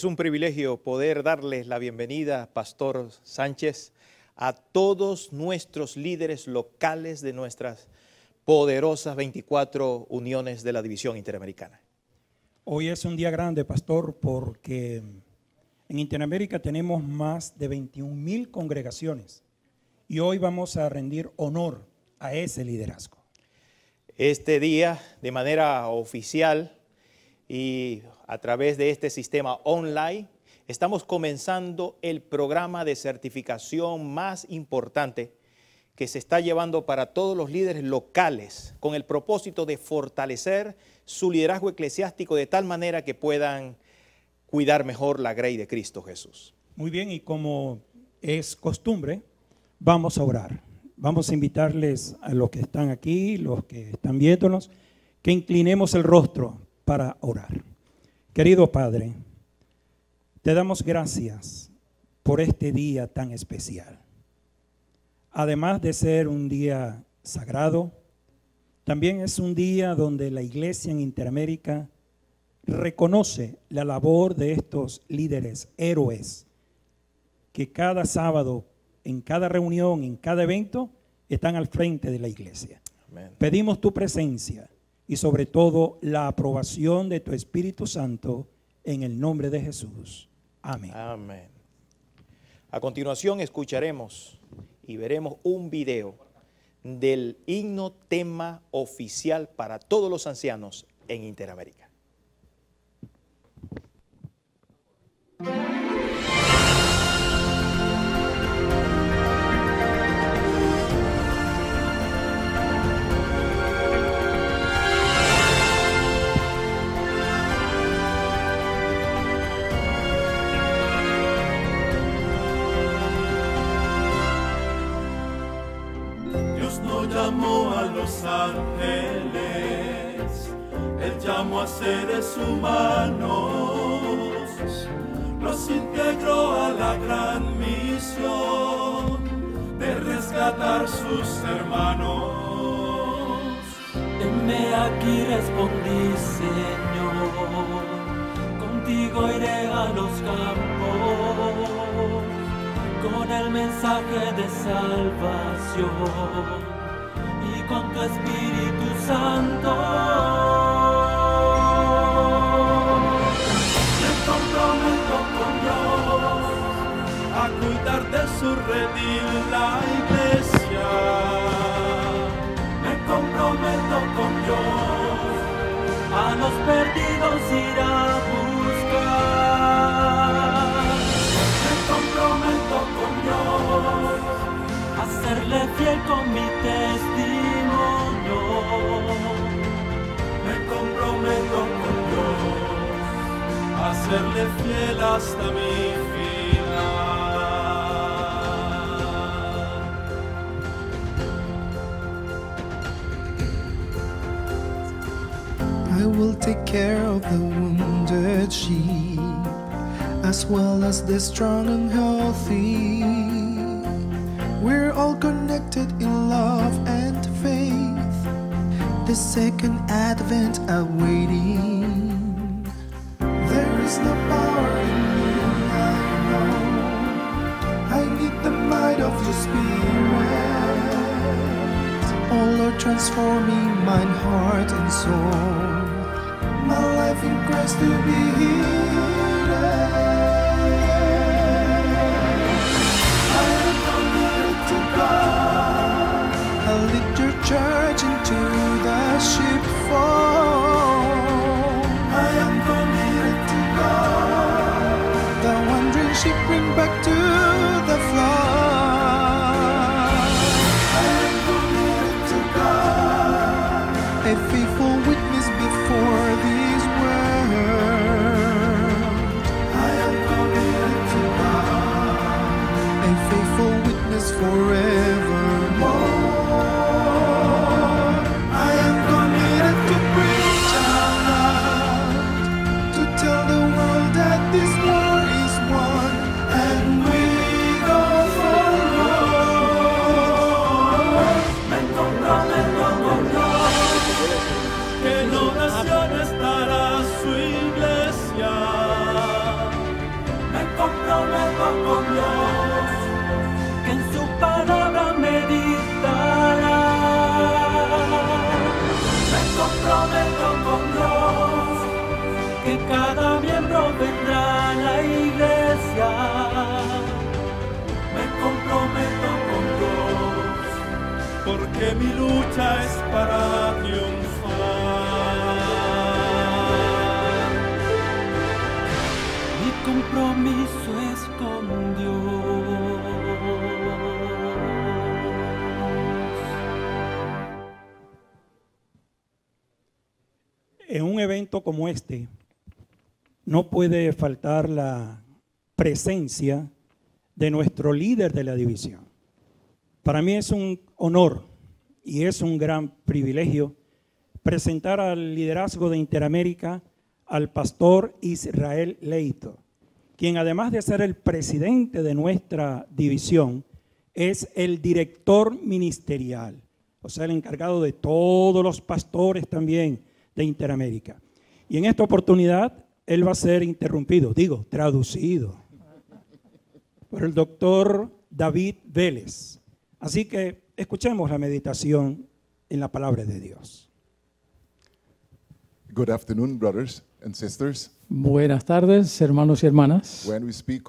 Es un privilegio poder darles la bienvenida, Pastor Sánchez, a todos nuestros líderes locales de nuestras poderosas 24 uniones de la División Interamericana. Hoy es un día grande, Pastor, porque en Interamérica tenemos más de 21 mil congregaciones y hoy vamos a rendir honor a ese liderazgo. Este día, de manera oficial, y a través de este sistema online estamos comenzando el programa de certificación más importante que se está llevando para todos los líderes locales con el propósito de fortalecer su liderazgo eclesiástico de tal manera que puedan cuidar mejor la grey de Cristo Jesús. Muy bien, y como es costumbre, vamos a orar. Vamos a invitarles a los que están aquí, los que están viéndonos, que inclinemos el rostro para orar. Querido Padre, te damos gracias por este día tan especial. Además de ser un día sagrado, también es un día donde la iglesia en Interamérica reconoce la labor de estos líderes, héroes, que cada sábado, en cada reunión, en cada evento, están al frente de la iglesia. Pedimos tu presencia y sobre todo la aprobación de tu Espíritu Santo en el nombre de Jesús. Amén. Amén. A continuación escucharemos y veremos un video del himno tema oficial para todos los ancianos en Interamérica. no llamó a los ángeles, Él llamó a seres humanos, los integró a la gran misión de rescatar sus hermanos. Enme aquí respondí, Señor, contigo iré a los campos con el mensaje de salvación y con tu Espíritu Santo. Me comprometo con Dios a cuidar de su redil la iglesia. Me comprometo con Dios a los perdidos ir a buscar. serle fiel con mi testimonio. Me comprometo con Dios a serle fiel hasta mi final. I will take care of the wounded sheep as well as the strong and healthy in love and faith. The second advent awaiting. There is no power in me, I know. I need the might of your spirit. Oh Lord, transforming my heart and soul. My life in Christ to be healed. que mi lucha es para triunfar. Mi compromiso es con Dios. En un evento como este, no puede faltar la presencia de nuestro líder de la división. Para mí es un honor y es un gran privilegio presentar al liderazgo de Interamérica al pastor Israel Leito, quien además de ser el presidente de nuestra división, es el director ministerial, o sea, el encargado de todos los pastores también de Interamérica. Y en esta oportunidad él va a ser interrumpido, digo, traducido, por el doctor David Vélez. Así que Escuchemos la meditación en la palabra de Dios. Buenas tardes, hermanos y hermanas. When we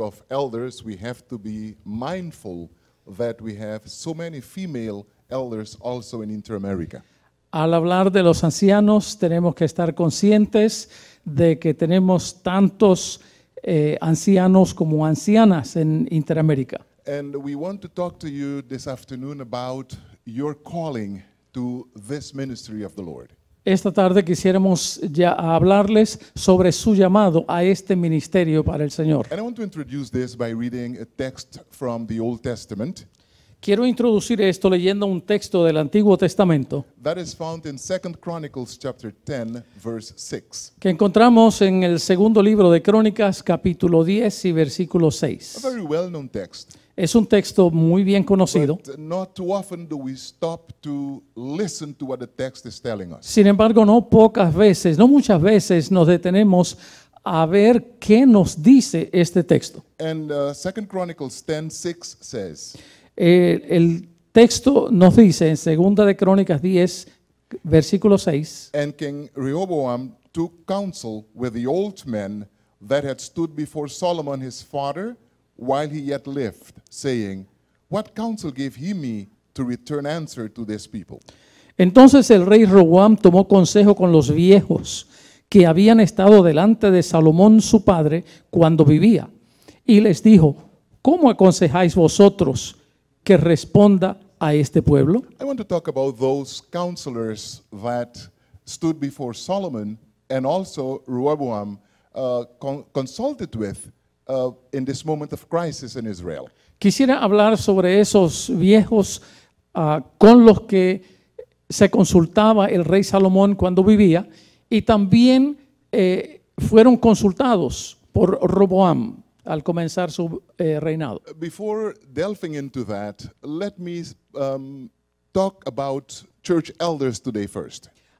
Al hablar de los ancianos, tenemos que estar conscientes de que tenemos tantos eh, ancianos como ancianas en Interamérica. And we want to talk to you this afternoon about your calling to this ministry of the Lord. Esta tarde quisiéramos ya hablarles sobre su llamado a este ministerio para el Señor. And I want to introduce this by reading a text from the Old Testament. Quiero introducir esto leyendo un texto del Antiguo Testamento That is found in 2 Chronicles chapter 10 verse 6. que encontramos en el segundo libro de Crónicas, capítulo 10 y versículo 6. Es un texto muy bien conocido. Sin embargo, no pocas veces, no muchas veces nos detenemos a ver qué nos dice este texto. And uh, 2 Chronicles 10:6 says, el texto nos dice en Segunda de Crónicas 10, versículo 6. And King Rehoboam counsel with the old men that had stood before Solomon his father while he yet lived, saying, What counsel to return answer to people? Entonces el rey Roboam tomó consejo con los viejos que habían estado delante de Salomón su padre cuando vivía, y les dijo, ¿cómo aconsejáis vosotros? que responda a este pueblo. Quisiera hablar sobre esos viejos ah, con los que se consultaba el rey Salomón cuando vivía y también eh, fueron consultados por Roboam al comenzar su eh, reinado. Um,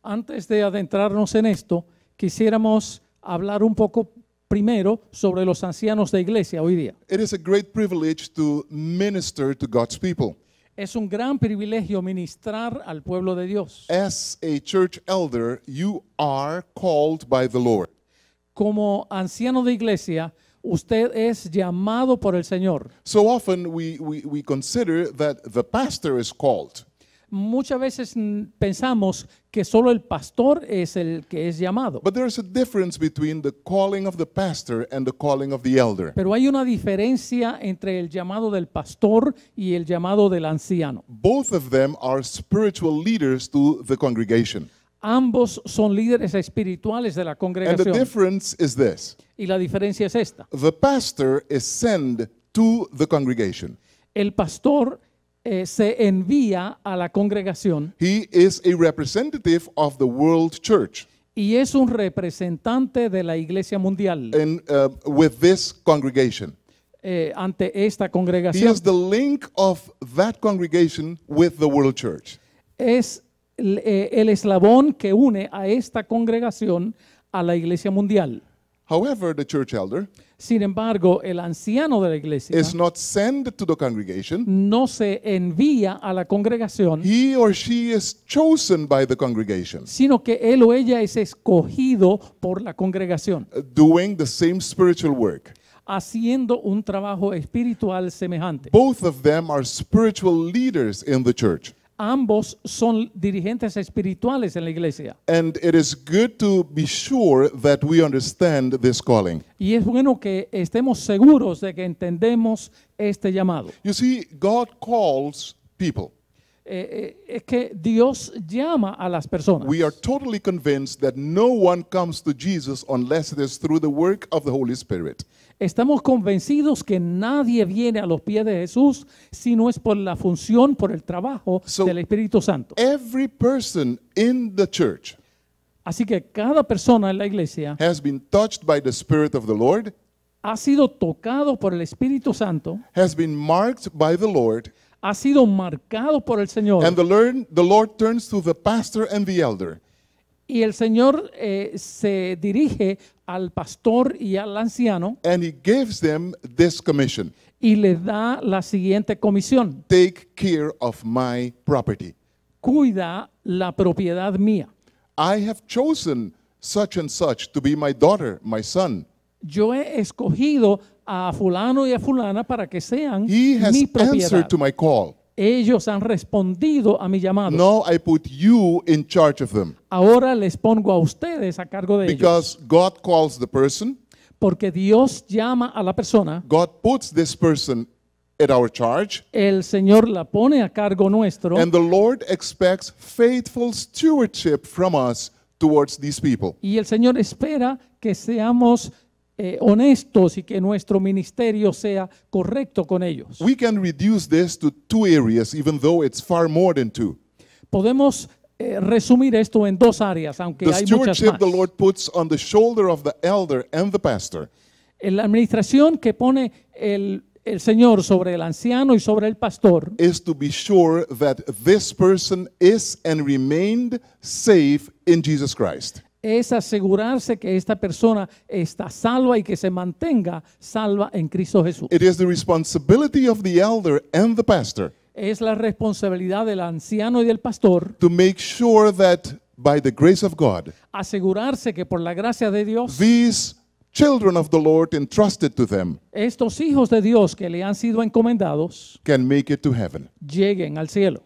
Antes de adentrarnos en esto, quisiéramos hablar un poco primero sobre los ancianos de iglesia hoy día. Es un gran privilegio ministrar al pueblo de Dios. Como anciano de iglesia, usted es llamado por el Señor. So often we, consider that the pastor is called. Muchas veces pensamos que solo el pastor es el que es llamado. But a difference between the calling of the pastor and the calling of the elder. Pero hay una diferencia entre el llamado del pastor y el llamado del anciano. Both of them are spiritual leaders to the congregation. Ambos son líderes espirituales de la And the congregación. difference is this Y la diferencia es esta. the pastor is sent to the congregation, El pastor eh, se envía a la congregación he is a representative of the world church. y es un representante de la iglesia mundial And uh, with this congregation, eh, ante esta he congregación. is the link of that congregation with the world church. Es eh, el, eslabón que une a esta congregación a la iglesia mundial. Sin embargo, el anciano de la iglesia congregation. no se envía a la congregación, chosen by the congregation, sino que él o ella es escogido por la congregación, uh, haciendo un trabajo espiritual semejante. Both of them are spiritual leaders in the church ambos son dirigentes espirituales en la iglesia. And it is good to be sure that we understand this calling. Y es bueno que estemos seguros de que entendemos este llamado. You see, God calls people. Eh, eh es que Dios llama a las personas. We are totally convinced that no one comes to Jesus unless it is through the work of the Holy Spirit. Estamos convencidos que nadie viene a los pies de Jesús si no es por la función, por el trabajo del Espíritu Santo. Every person in the church Así que cada persona en la iglesia has been touched by the Spirit of the Lord, ha sido tocado por el Espíritu Santo, has been marked by the Lord, ha sido marcado por el Señor. And the Lord turns to the pastor and the elder. Y el Señor eh, se dirige al pastor y al anciano. Y le da la siguiente comisión. Cuida la propiedad mía. Yo he escogido a fulano y a fulana para que sean mi propiedad. to my ellos han respondido a mi llamado. Now I put you in charge of them. Ahora les pongo a ustedes a cargo de Because ellos. God calls the person. Porque Dios llama a la persona. God puts this person at our charge. El Señor la pone a cargo nuestro. And the Lord expects faithful stewardship from us towards these people. Y el Señor espera que seamos eh, honestos y que nuestro ministerio sea correcto con ellos. We can reduce this to two areas, even though it's far more than two. Podemos eh, resumir esto en dos áreas, aunque The hay muchas stewardship más. the Lord puts on the shoulder of the elder and the pastor. La administración que pone el, el Señor sobre el anciano y sobre el pastor is to be sure that this person is and remained safe in Jesus Christ es asegurarse que esta persona está salva y que se mantenga salva en Cristo Jesús. Es la responsabilidad del anciano y del pastor. To Asegurarse que por la gracia de Dios. Estos hijos de Dios que le han sido encomendados. Can make Lleguen al cielo.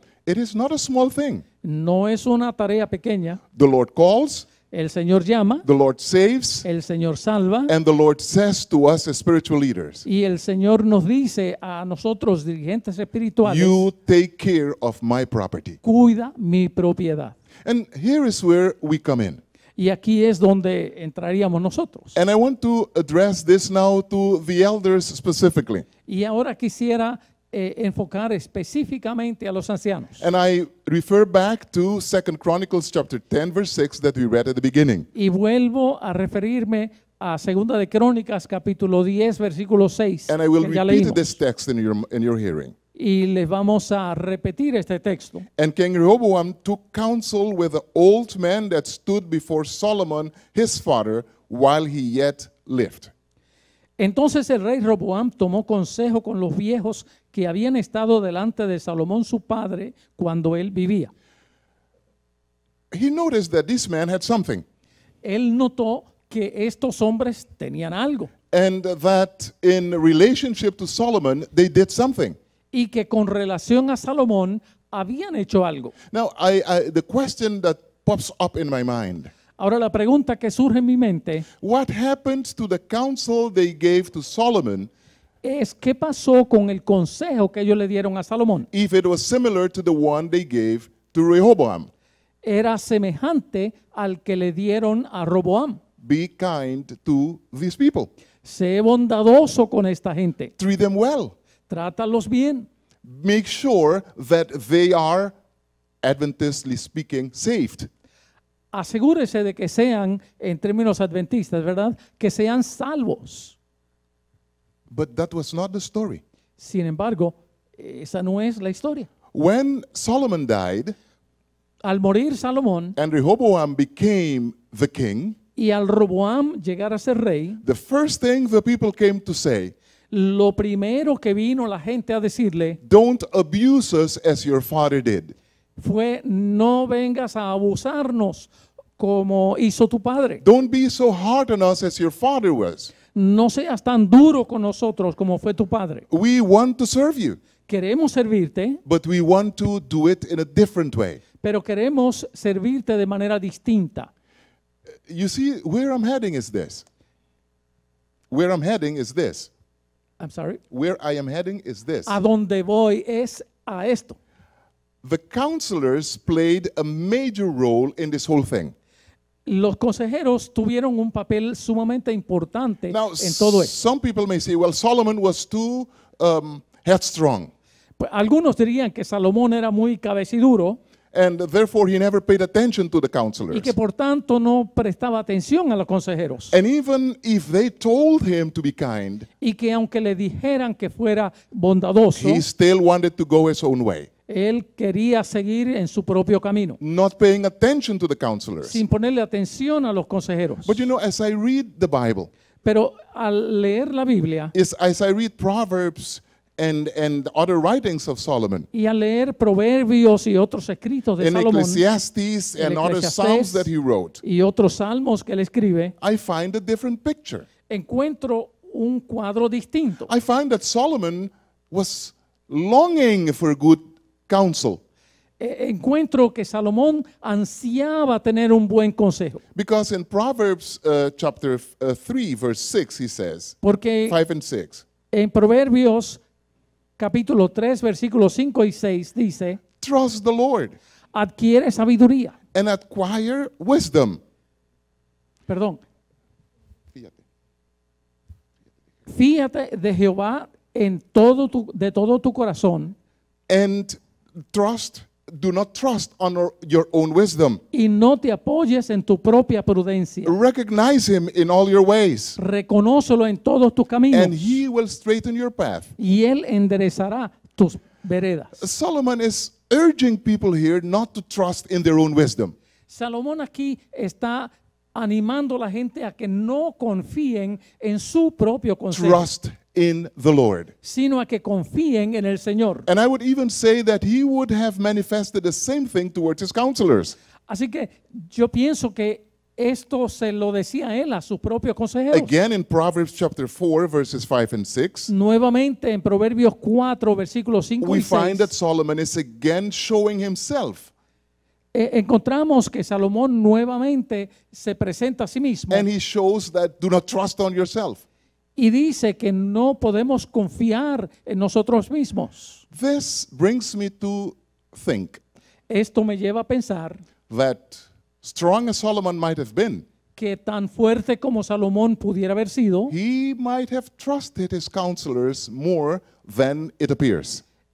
No es una tarea pequeña. The Lord calls. El Señor llama. The Lord saves. El Señor salva. And the Lord says to us as spiritual leaders. Y el Señor nos dice a nosotros dirigentes espirituales. You take care of my property. Cuida mi propiedad. And here is where we come in. Y aquí es donde entraríamos nosotros. And I want to address this now to the elders specifically. Y ahora quisiera eh, enfocar específicamente a los ancianos. And I refer back to 2 Chronicles chapter 10 verse 6 that we read at the beginning. Y vuelvo a referirme a de Crónicas capítulo 10 versículo 6. And I will repeat leímos. this text in your in your hearing. Y les vamos a repetir este texto. And King Rehoboam took counsel with the old man that stood before Solomon his father while he yet lived. Entonces el rey Roboam tomó consejo con los viejos que habían estado delante de Salomón su padre cuando él vivía. Él notó que estos hombres tenían algo. Y que con relación a Salomón habían hecho algo. Now the question that pops up in my mind. Ahora la pregunta que surge en mi mente What happened to the counsel they gave to Solomon es qué pasó con el consejo que ellos le dieron a Salomón. if it was similar to the one they gave to Rehoboam? Era semejante al que le dieron a Roboam. Be kind to these people, Sé bondadoso con esta gente. treat them well, Trátalos bien. make sure that they are, adventistically speaking, saved asegúrese de que sean, en términos adventistas, ¿verdad? Que sean salvos. But that was not the story. Sin embargo, esa no es la historia. When Solomon died, al morir Salomón, king, y al Roboam llegar a ser rey, lo primero que vino la gente a decirle, don't abuse us as your father did. Fue no vengas a abusarnos como hizo tu padre. Don't be so hard on us as your father was. No seas tan duro con nosotros como fue tu padre. We want to serve you. Queremos servirte. But we want to do it in a different way. Pero queremos servirte de manera distinta. You see where I'm heading is this. Where I'm heading is this. I'm sorry. Where I am heading is this. A donde voy es a esto. The counselors played a major role in this whole thing. los consejeros tuvieron un papel sumamente importante en todo esto. Um, pues, algunos dirían que Salomón era muy cabeciduro. Y que por tanto no prestaba atención a los consejeros. y que aunque le dijeran que fuera bondadoso, él still wanted to go his own él quería seguir en su propio camino. Not paying attention to the counselors. Sin ponerle atención a los consejeros. But you know, as I read the Bible, pero al leer la Biblia, is, as I read Proverbs and, and other writings of Solomon, y al leer proverbios y otros escritos de and Salomón, Ecclesiastes and other psalms that he wrote, y otros salmos que él escribe, I find a different picture. Encuentro un cuadro distinto. I find that Solomon was longing for good counsel. E-, encuentro que Salomón ansiaba tener un buen consejo. Because in Proverbs uh, chapter uh, verse 6 he says, Porque En Proverbios capítulo 3 versículos 5 y 6 dice, Trust the Lord. Adquiere sabiduría. And acquire wisdom. Perdón. Fíjate. de Jehová en todo tu, de todo tu corazón. And trust, do not trust on your own wisdom. Y no te apoyes en tu propia prudencia. Recognize him in all your ways. Reconócelo en todos tus caminos. And he will straighten your path. Y él enderezará tus veredas. Solomon is urging people here not to trust in their own wisdom. Salomón aquí está animando a la gente a que no confíen en su propio consejo. Trust in the Lord. Sino a que confíen en el Señor. And I would even say that he would have manifested the same thing towards his counselors. Así que yo pienso que esto se lo decía él a sus propios consejeros. Again in Proverbs chapter 4 verses 5 and 6. Nuevamente en Proverbios 4 versículos 5 y 6. We find that Solomon is again showing himself. E encontramos que Salomón nuevamente se presenta a sí mismo. And he shows that do not trust on yourself. y dice que no podemos confiar en nosotros mismos. Esto me lleva a pensar que tan fuerte como Salomón pudiera haber sido,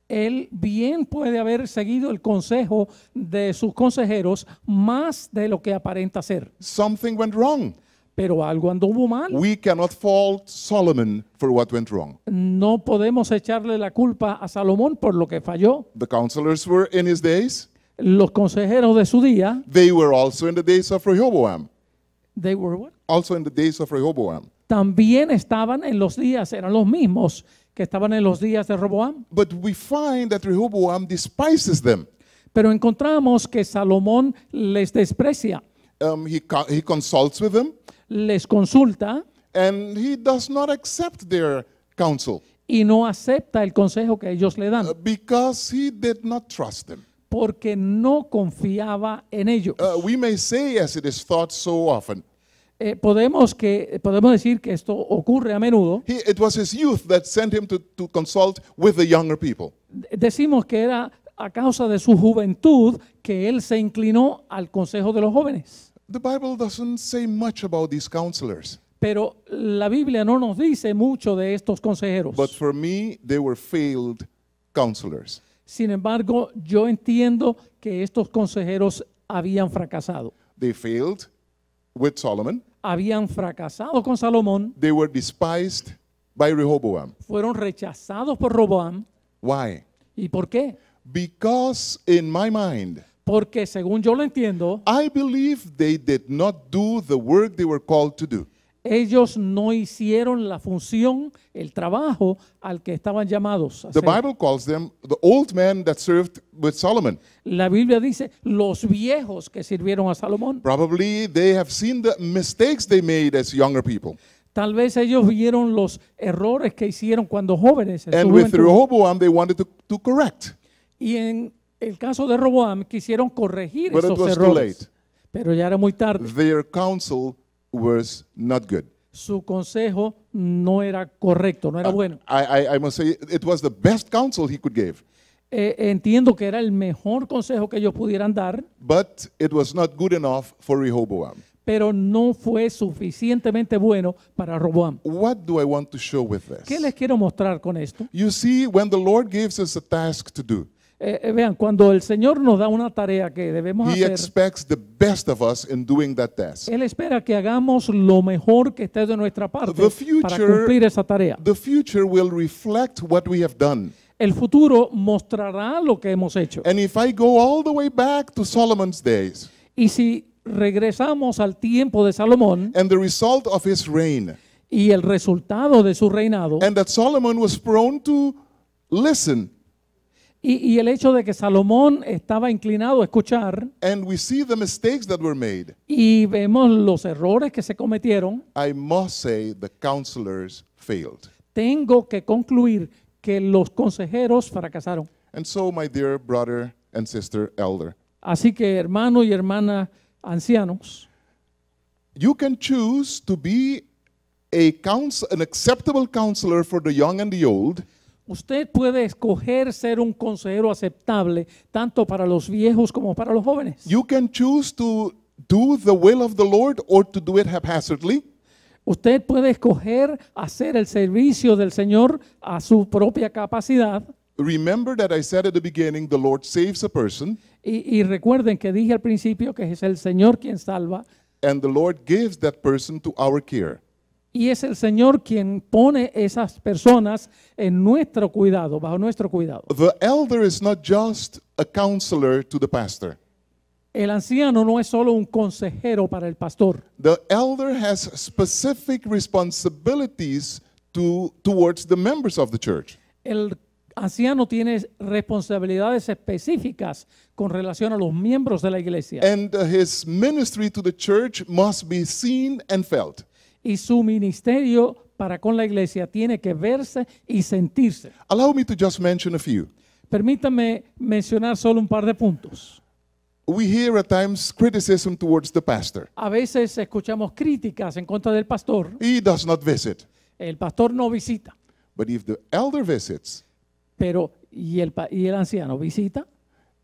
él bien puede haber seguido el consejo de sus consejeros más de lo que aparenta ser. Something went wrong pero algo andó mal. We cannot fault Solomon for what went wrong. No podemos echarle la culpa a Salomón por lo que falló. The counselors were in his days. Los consejeros de su día. They were also in the days of Rehoboam. They were what? Also in the days of Rehoboam. También estaban en los días, eran los mismos que estaban en los días de Rehoboam. But we find that Rehoboam despises them. Pero encontramos que Salomón les desprecia. Um, he, he consults with them les consulta y no acepta el consejo que ellos le dan uh, porque no confiaba en ellos. podemos, que, podemos decir que esto ocurre a menudo. Decimos que era a causa de su juventud que él se inclinó al consejo de los jóvenes. The Bible doesn't say much about these counselors. Pero la Biblia no nos dice mucho de estos consejeros. But for me, they were failed counselors. Sin embargo, yo entiendo que estos consejeros habían fracasado. They failed with Solomon. Habían fracasado con Salomón. They were despised by Rehoboam. Fueron rechazados por Roboam. Why? ¿Y por qué? Because in my mind porque según yo lo entiendo, I believe they did not do the work they were called to do. ellos no hicieron la función, el trabajo al que estaban llamados. a The Bible calls them the old men that served with Solomon. La Biblia dice los viejos que sirvieron a Salomón. Probably they have seen the mistakes they made as younger people. Tal vez ellos vieron los errores que hicieron cuando jóvenes. en su And with juventud. Rehoboam, they wanted to, to correct. y en el caso de Roboam quisieron corregir esos errores. Pero ya era muy tarde. Su consejo no era correcto, no era bueno. entiendo que era el mejor consejo que ellos pudieran dar. Pero no fue suficientemente bueno para Roboam. ¿Qué les quiero mostrar con esto? You see, when the Lord gives us a task to do. Eh, eh, vean, cuando el Señor nos da una tarea que debemos hacer, Él espera que hagamos lo mejor que esté de nuestra parte para cumplir esa tarea. El futuro mostrará lo que hemos hecho. Y si regresamos al tiempo de Salomón y el resultado de su reinado, y que Solomon was prone a escuchar y, el hecho de que Salomón estaba inclinado a escuchar. Y vemos los errores que se cometieron. Tengo que concluir que los consejeros fracasaron. Así que hermano y hermana ancianos. You can choose to be a counsel, an acceptable counselor for the young and the old. Usted puede escoger ser un consejero aceptable tanto para los viejos como para los jóvenes. You can choose to do the will of the Lord or to do it haphazardly. Usted puede escoger hacer el servicio del Señor a su propia capacidad. Remember that I said at the beginning, the Lord saves a person. Y, recuerden que dije al principio que es el Señor quien salva. And the Lord gives that person to our care. Y es el Señor quien pone esas personas en nuestro cuidado, bajo nuestro cuidado. El anciano no es solo un consejero para el pastor. El anciano tiene responsabilidades específicas con relación a los miembros de la iglesia. And his ministry to the church must be seen and felt y su ministerio para con la iglesia tiene que verse y sentirse. Permítame mencionar solo un par de puntos. A veces escuchamos críticas en contra del pastor. El pastor no visita. pero y el, y el anciano visita,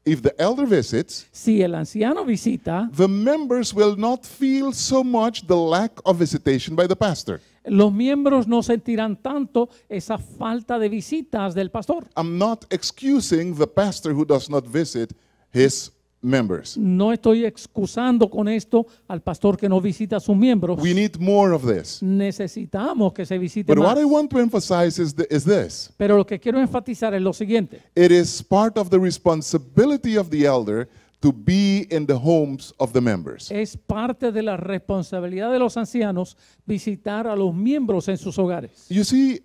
If the elder visits, si el anciano visita, the members will not feel so much the lack of visitation by the pastor. Los miembros no sentirán tanto esa falta de visitas del pastor. I'm not excusing the pastor who does not visit his members. No estoy excusando con esto al pastor que no visita a sus miembros. We need more of this. Necesitamos que se visite But más. what I want to emphasize is, the, is this. Pero lo que quiero enfatizar es lo siguiente. It is part of the responsibility of the elder to be in the homes of the members. Es parte de la responsabilidad de los ancianos visitar a los miembros en sus hogares. You see,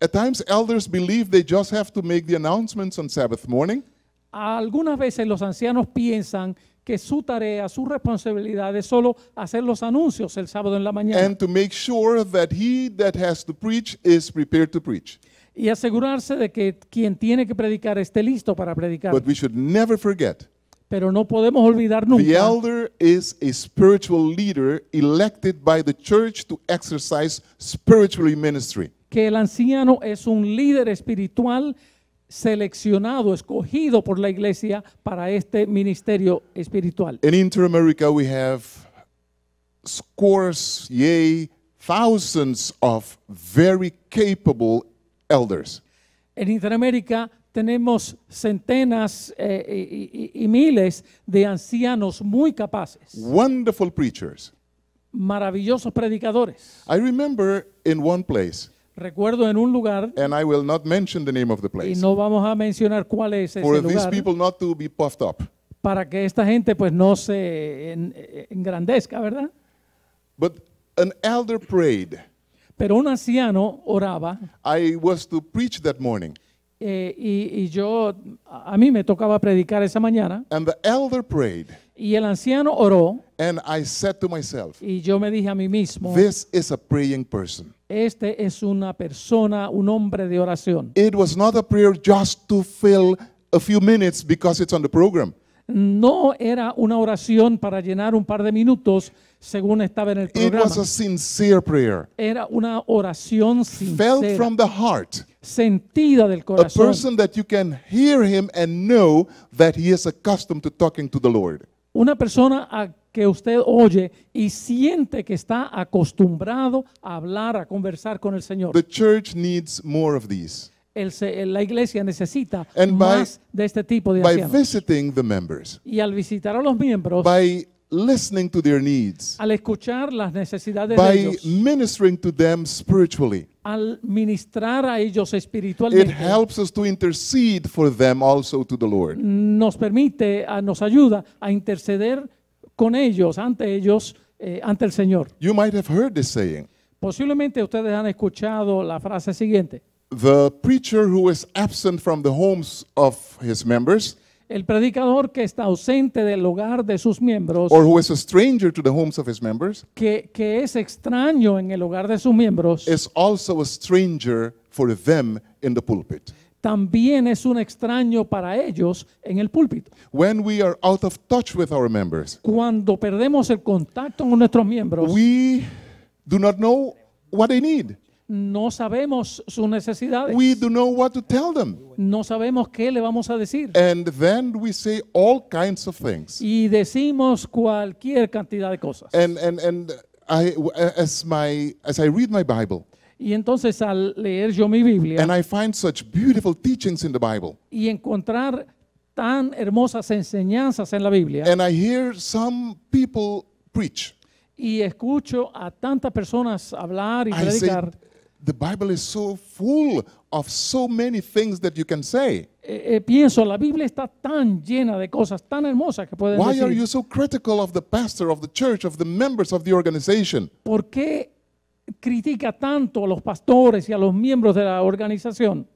at times elders believe they just have to make the announcements on Sabbath morning algunas veces los ancianos piensan que su tarea, su responsabilidad es solo hacer los anuncios el sábado en la mañana. Y asegurarse de que quien tiene que predicar esté listo para predicar. never forget. Pero no podemos olvidar nunca. Que el anciano es un líder espiritual seleccionado, escogido por la iglesia para este ministerio espiritual. In we have scores, thousands of very capable elders. En Interamérica tenemos centenas eh, y, miles de ancianos muy capaces. Wonderful preachers. Maravillosos predicadores. I remember in one place recuerdo en un lugar y no vamos a mencionar cuál es ese lugar para que esta gente pues no se engrandezca, ¿verdad? Pero un anciano oraba was that morning. Eh, y, y, yo, a mí me tocaba predicar esa mañana. And the elder prayed. Y el anciano oró. And I said to myself, y yo me dije a mí mismo, This is a praying person. Este es una persona, un hombre de oración. It was not a prayer just to fill a few minutes because it's on the program. no era una oración para llenar un par de minutos, según estaba en el programa. Era una oración sincera. Sentida del corazón. A Una persona a que usted oye y siente que está acostumbrado a hablar, a conversar con el Señor. The church needs more of these la iglesia necesita más de este tipo de ancianos. y al visitar a los miembros, by al escuchar las necesidades de ellos, al ministrar a ellos espiritualmente, Nos permite, nos ayuda a interceder con ellos, ante ellos, eh, ante el Señor. You might have heard saying. Posiblemente ustedes han escuchado la frase siguiente. The preacher who is absent from the homes of his members, el predicador que está ausente del hogar de sus miembros, or who is a stranger to the homes of his members, que, que es extraño en el hogar de sus miembros, is also a stranger for them in the pulpit. también es un extraño para ellos en el púlpito. When we are out of touch with our members, Cuando perdemos el contacto con nuestros miembros, we do not know what they need. no sabemos sus necesidades. We do know what to tell them. No sabemos qué le vamos a decir. And then we say all kinds of things. Y decimos cualquier cantidad de cosas. And, and, and I, as, my, as I read my Bible, y entonces al leer yo mi Biblia and I find such beautiful teachings in the Bible, y encontrar tan hermosas enseñanzas en la Biblia and I hear some people preach, y escucho a tantas personas hablar y predicar. The Bible is so full of so many things that you can say. Eh, eh, pienso, la Biblia está tan llena de cosas tan hermosas que pueden Why are you so critical of the pastor, of the church, of the members of the organization? ¿Por qué critica tanto a los pastores y a los miembros de la organización?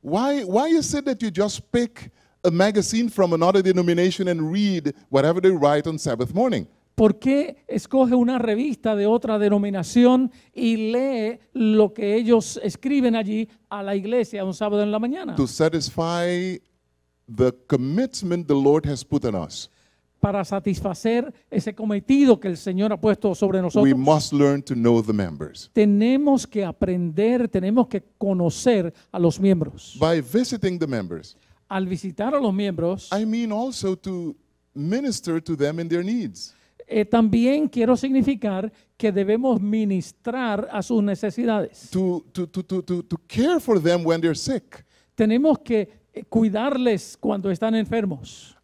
Why, why is it that you just pick a magazine from another denomination and read whatever they write on Sabbath morning? ¿Por qué escoge una revista de otra denominación y lee lo que ellos escriben allí a la iglesia un sábado en la mañana? Para satisfacer ese cometido que el Señor ha puesto sobre nosotros. Tenemos que aprender, tenemos que conocer a los miembros. Al visitar a los miembros. I mean also to minister to them in their needs eh, también quiero significar que debemos ministrar a sus necesidades. Tenemos que eh, cuidarles cuando están enfermos.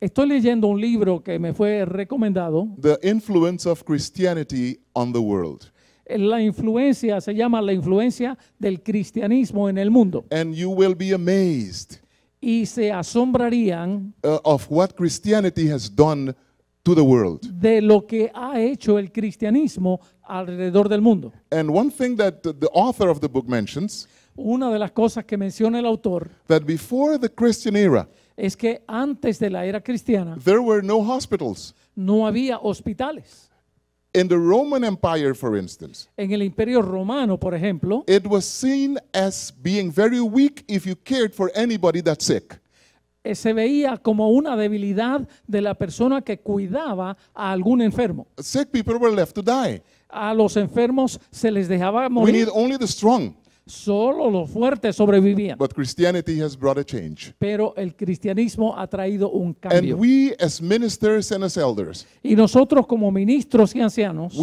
Estoy leyendo un libro que me fue recomendado. The influence of Christianity on the world. Eh, la influencia se llama la influencia del cristianismo en el mundo. And you will be y se asombrarían uh, de lo que ha hecho el cristianismo alrededor del mundo. And Una de las cosas que menciona el autor es que antes de la era cristiana no no había hospitales. In the Roman Empire, for instance, en el Imperio Romano, por ejemplo, it was seen as being very weak if you cared for anybody that's sick. Eh, se veía como una debilidad de la persona que cuidaba a algún enfermo. Sick people were left to die. A los enfermos se les dejaba morir. We need only the strong. Solo los fuertes sobrevivían. Pero el cristianismo ha traído un cambio. y nosotros como ministros y ancianos,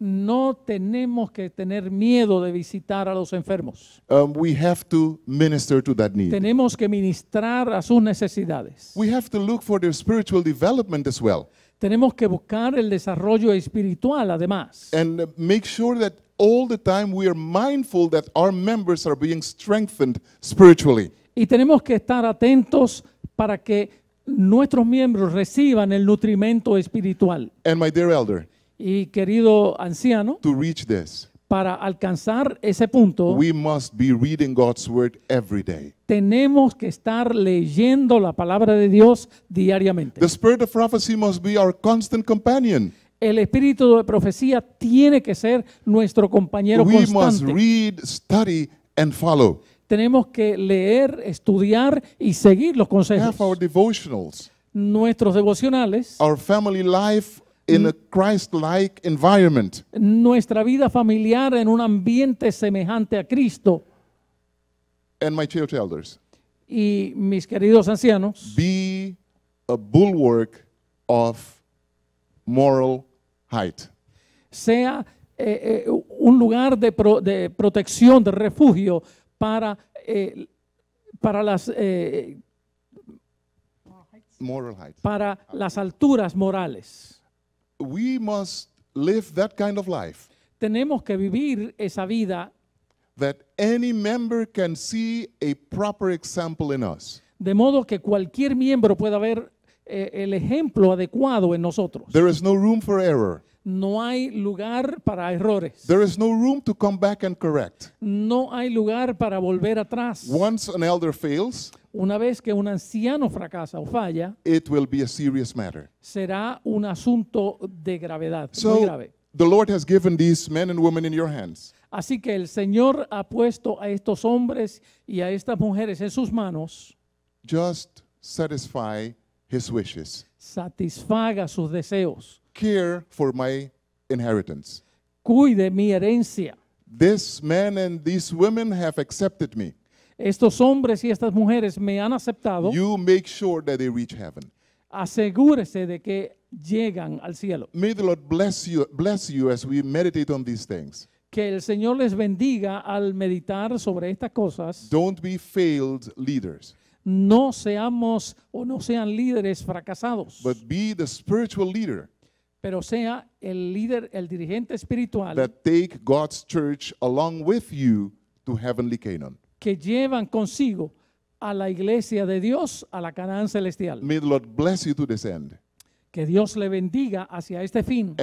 No tenemos que tener miedo de visitar a los enfermos. Um, tenemos que ministrar a sus necesidades. We have to look for their spiritual tenemos que buscar el desarrollo espiritual además. Y tenemos que estar atentos para que nuestros miembros reciban el nutrimento espiritual. y querido anciano, to para alcanzar ese punto, tenemos que estar leyendo la palabra de Dios diariamente. El espíritu de profecía tiene que ser nuestro compañero constante. Tenemos que leer, estudiar y seguir los consejos. Nuestros devocionales. family life, in mm. a christ environment. Nuestra vida familiar en un ambiente semejante a Cristo. And Y mis queridos ancianos. Sea eh, eh, un lugar de, protección, de refugio para, eh, para las para las alturas morales we must live that kind of life tenemos que vivir esa vida that any member can see a proper example in us. De modo que cualquier miembro pueda ver eh, el ejemplo adecuado en nosotros. There is no room for error. No hay lugar para errores. There is no room to come back and correct. No hay lugar para volver atrás. Once an elder fails, una vez que un anciano fracasa o falla, it will be a serious matter. Será un asunto de gravedad, so, muy grave. The Lord has given these men and women in your hands. Así que el Señor ha puesto a estos hombres y a estas mujeres en sus manos. Just satisfy his wishes. Satisfaga sus deseos. care for my inheritance. Cuide mi herencia. This man and these women have accepted me. Estos hombres y estas mujeres me han aceptado. You make sure that they reach heaven. Asegúrese de que llegan al cielo. May the Lord bless you, bless you as we meditate on these things. Que el Señor les bendiga al meditar sobre estas cosas. Don't be failed leaders. No seamos o no sean líderes fracasados. But be the spiritual leader pero sea el líder, el dirigente espiritual que llevan consigo a la iglesia de Dios a la Canaán celestial. Que Dios le bendiga hacia este fin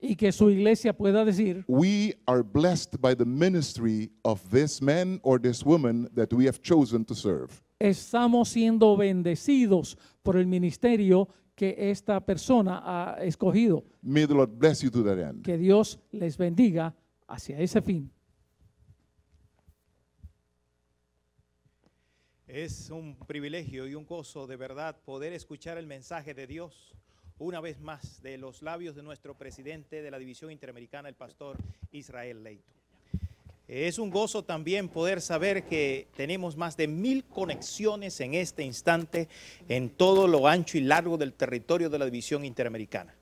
y que su iglesia pueda decir, We are blessed by the ministry of this man or this woman that we have chosen to serve. estamos siendo bendecidos por el ministerio que esta persona ha escogido. Que Dios les bendiga hacia ese fin. Es un privilegio y un gozo de verdad poder escuchar el mensaje de Dios una vez más de los labios de nuestro presidente de la División Interamericana, el pastor Israel Leito. Es un gozo también poder saber que tenemos más de mil conexiones en este instante en todo lo ancho y largo del territorio de la División Interamericana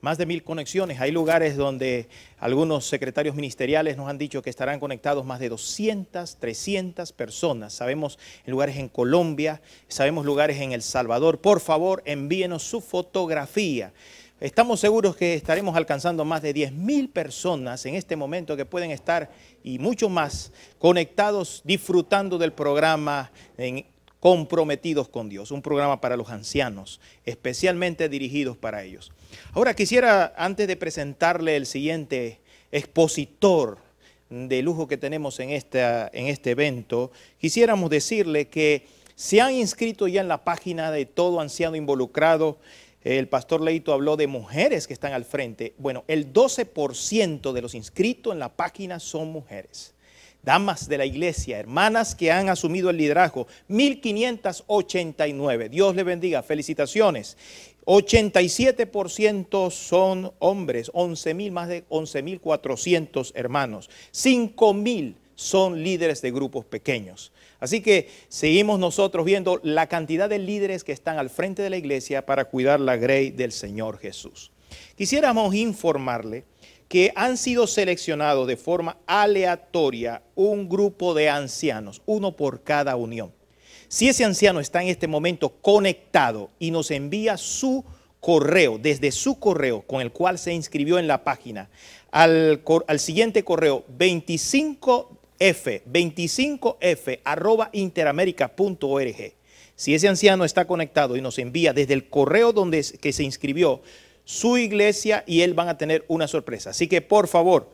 más de mil conexiones. Hay lugares donde algunos secretarios ministeriales nos han dicho que estarán conectados más de 200, 300 personas. Sabemos lugares en Colombia, sabemos lugares en El Salvador. Por favor, envíenos su fotografía. Estamos seguros que estaremos alcanzando más de 10.000 personas en este momento que pueden estar y mucho más conectados, disfrutando del programa comprometidos con Dios, un programa para los ancianos, especialmente dirigidos para ellos. Ahora quisiera, antes de presentarle el siguiente expositor de lujo que tenemos en, en este evento, quisiéramos decirle que se han inscrito ya en la página de todo anciano involucrado el pastor Leito habló de mujeres que están al frente. Bueno, el 12% de los inscritos en la página son mujeres. Damas de la iglesia, hermanas que han asumido el liderazgo, 1589. Dios le bendiga, felicitaciones. 87% son hombres, 11.000, más de 11.400 hermanos. 5.000 son líderes de grupos pequeños. Así que seguimos nosotros viendo la cantidad de líderes que están al frente de la iglesia para cuidar la grey del Señor Jesús. Quisiéramos informarle que han sido seleccionados de forma aleatoria un grupo de ancianos, uno por cada unión. Si ese anciano está en este momento conectado y nos envía su correo, desde su correo con el cual se inscribió en la página, al, siguiente correo 25 f25f.interamerica.org. Si ese anciano está conectado y nos envía desde el correo donde que se inscribió su iglesia y él van a tener una sorpresa. Así que por favor,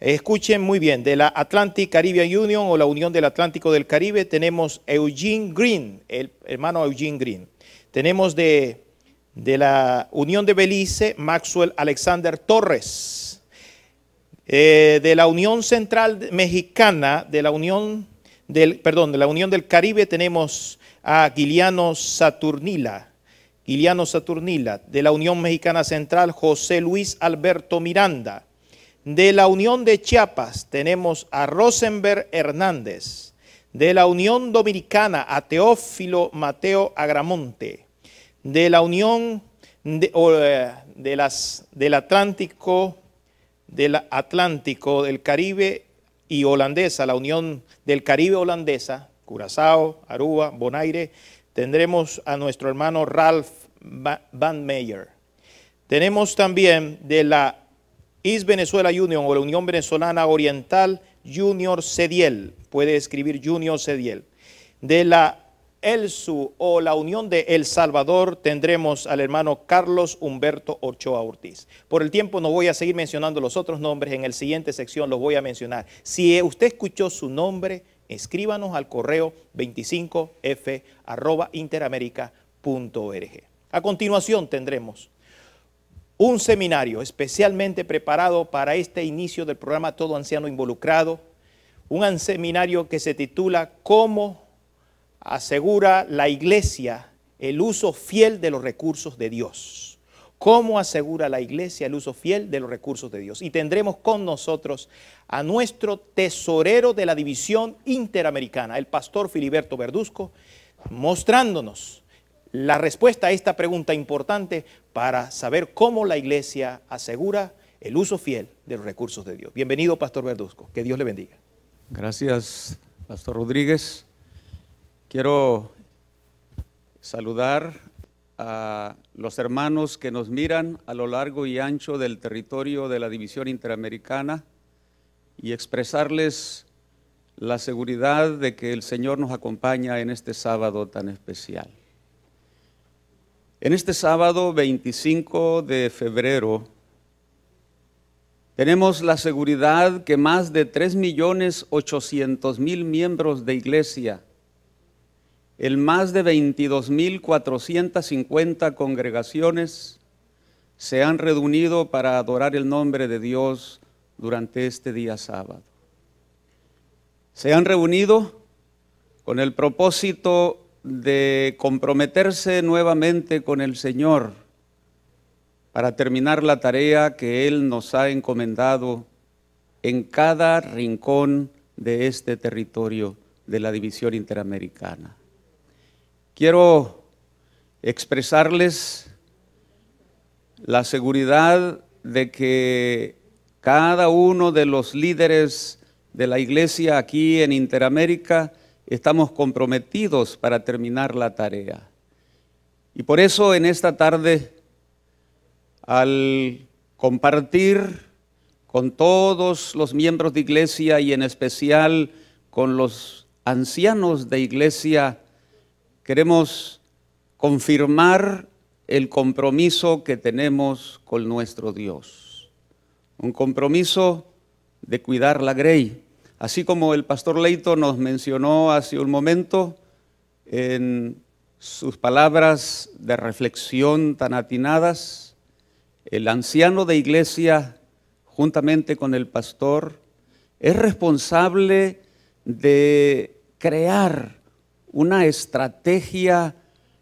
escuchen muy bien, de la Atlantic Caribbean Union o la Unión del Atlántico del Caribe tenemos Eugene Green, el hermano Eugene Green. Tenemos de, de la Unión de Belice, Maxwell Alexander Torres. Eh, de la Unión Central Mexicana, de la Unión del, perdón, de la Unión del Caribe tenemos a Guiliano Saturnila. Saturnila, de la Unión Mexicana Central, José Luis Alberto Miranda. De la Unión de Chiapas tenemos a Rosenberg Hernández. De la Unión Dominicana a Teófilo Mateo Agramonte. De la Unión de, eh, del Atlántico del Atlántico, del Caribe y holandesa, la Unión del Caribe holandesa, Curazao, Aruba, Bonaire, tendremos a nuestro hermano Ralph Van Meyer. Tenemos también de la East Venezuela Union o la Unión Venezolana Oriental, Junior Cediel, puede escribir Junior Cediel. De la el su o la Unión de El Salvador, tendremos al hermano Carlos Humberto Ochoa Ortiz. Por el tiempo no voy a seguir mencionando los otros nombres, en el siguiente sección los voy a mencionar. Si e, usted escuchó su nombre, escríbanos al correo 25f arroba A continuación tendremos un seminario especialmente preparado para este inicio del programa Todo Anciano Involucrado, un seminario que se titula Cómo asegura la iglesia el uso fiel de los recursos de Dios. ¿Cómo asegura la iglesia el uso fiel de los recursos de Dios? Y tendremos con nosotros a nuestro tesorero de la división interamericana, el pastor Filiberto Verduzco, mostrándonos la respuesta a esta pregunta importante para saber cómo la iglesia asegura el uso fiel de los recursos de Dios. Bienvenido, pastor Verduzco. Que Dios le bendiga. Gracias, pastor Rodríguez. Quiero saludar a los hermanos que nos miran a lo largo y ancho del territorio de la División Interamericana y expresarles la seguridad de que el Señor nos acompaña en este sábado tan especial. En este sábado 25 de febrero tenemos la seguridad que más de 3.800.000 miembros de iglesia el más de 22.450 congregaciones se han reunido para adorar el nombre de Dios durante este día sábado. Se han reunido con el propósito de comprometerse nuevamente con el Señor para terminar la tarea que Él nos ha encomendado en cada rincón de este territorio de la División Interamericana. Quiero expresarles la seguridad de que cada uno de los líderes de la iglesia aquí en Interamérica estamos comprometidos para terminar la tarea. Y por eso en esta tarde, al compartir con todos los miembros de iglesia y en especial con los ancianos de iglesia Queremos confirmar el compromiso que tenemos con nuestro Dios. Un compromiso de cuidar la grey. Así como el pastor Leito nos mencionó hace un momento en sus palabras de reflexión tan atinadas, el anciano de iglesia, juntamente con el pastor, es responsable de crear una estrategia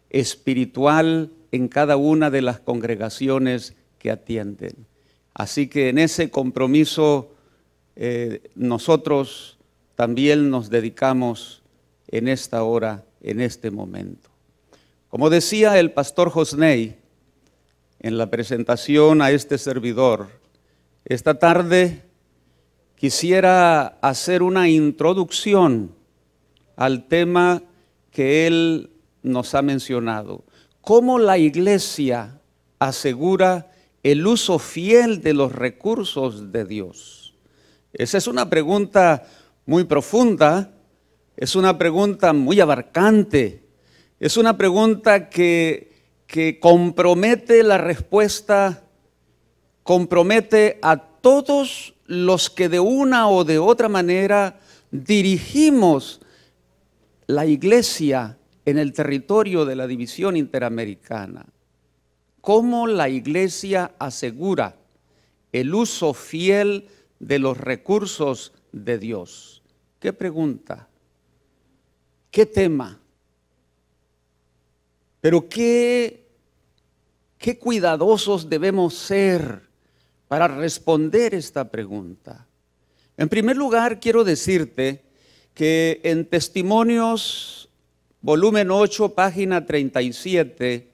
espiritual en cada una de las congregaciones que atienden. Así que en ese compromiso eh, nosotros también nos dedicamos en esta hora, en este momento. Como decía el pastor Josney en la presentación a este servidor, esta tarde quisiera hacer una introducción al tema que él nos ha mencionado. ¿Cómo la iglesia asegura el uso fiel de los recursos de Dios? Esa es una pregunta muy profunda, es una pregunta muy abarcante, es una pregunta que, que compromete la respuesta, compromete a todos los que de una o de otra manera dirigimos la iglesia en el territorio de la división interamericana, cómo la iglesia asegura el uso fiel de los recursos de Dios. ¿Qué pregunta? ¿Qué tema? Pero qué, qué cuidadosos debemos ser para responder esta pregunta. En primer lugar, quiero decirte que en Testimonios, volumen 8, página 37,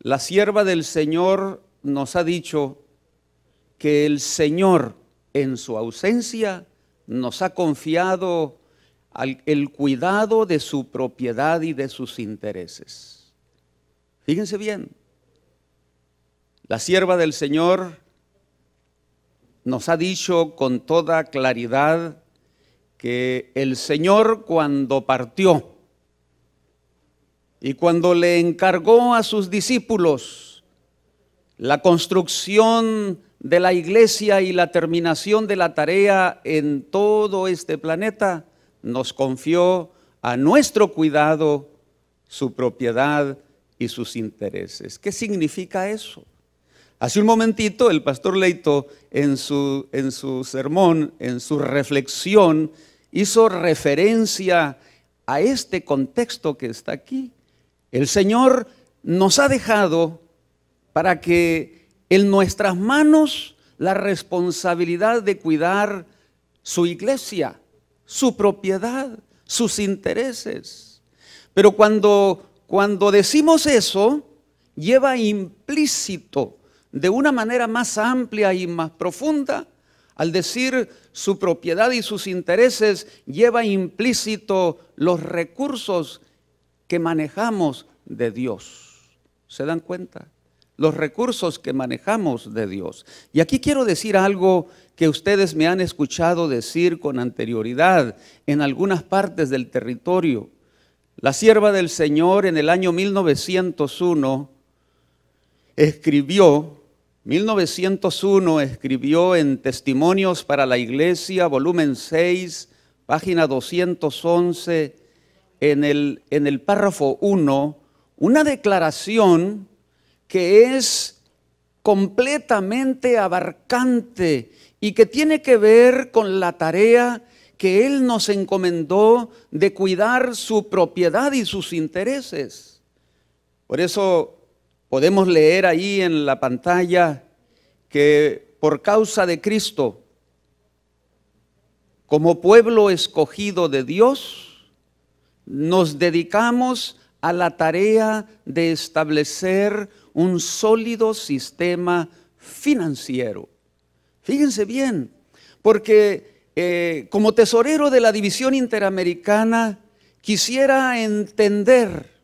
la sierva del Señor nos ha dicho que el Señor en su ausencia nos ha confiado el cuidado de su propiedad y de sus intereses. Fíjense bien, la sierva del Señor nos ha dicho con toda claridad que el Señor cuando partió y cuando le encargó a sus discípulos la construcción de la iglesia y la terminación de la tarea en todo este planeta, nos confió a nuestro cuidado su propiedad y sus intereses. ¿Qué significa eso? Hace un momentito el pastor Leito en su, en su sermón, en su reflexión, hizo referencia a este contexto que está aquí. El Señor nos ha dejado para que en nuestras manos la responsabilidad de cuidar su iglesia, su propiedad, sus intereses. Pero cuando, cuando decimos eso, lleva implícito de una manera más amplia y más profunda al decir su propiedad y sus intereses lleva implícito los recursos que manejamos de Dios. ¿Se dan cuenta? Los recursos que manejamos de Dios. Y aquí quiero decir algo que ustedes me han escuchado decir con anterioridad en algunas partes del territorio. La sierva del Señor en el año 1901 escribió 1901 escribió en Testimonios para la Iglesia, volumen 6, página 211, en el, en el párrafo 1, una declaración que es completamente abarcante y que tiene que ver con la tarea que Él nos encomendó de cuidar su propiedad y sus intereses. Por eso Podemos leer ahí en la pantalla que por causa de Cristo, como pueblo escogido de Dios, nos dedicamos a la tarea de establecer un sólido sistema financiero. Fíjense bien, porque eh, como tesorero de la División Interamericana quisiera entender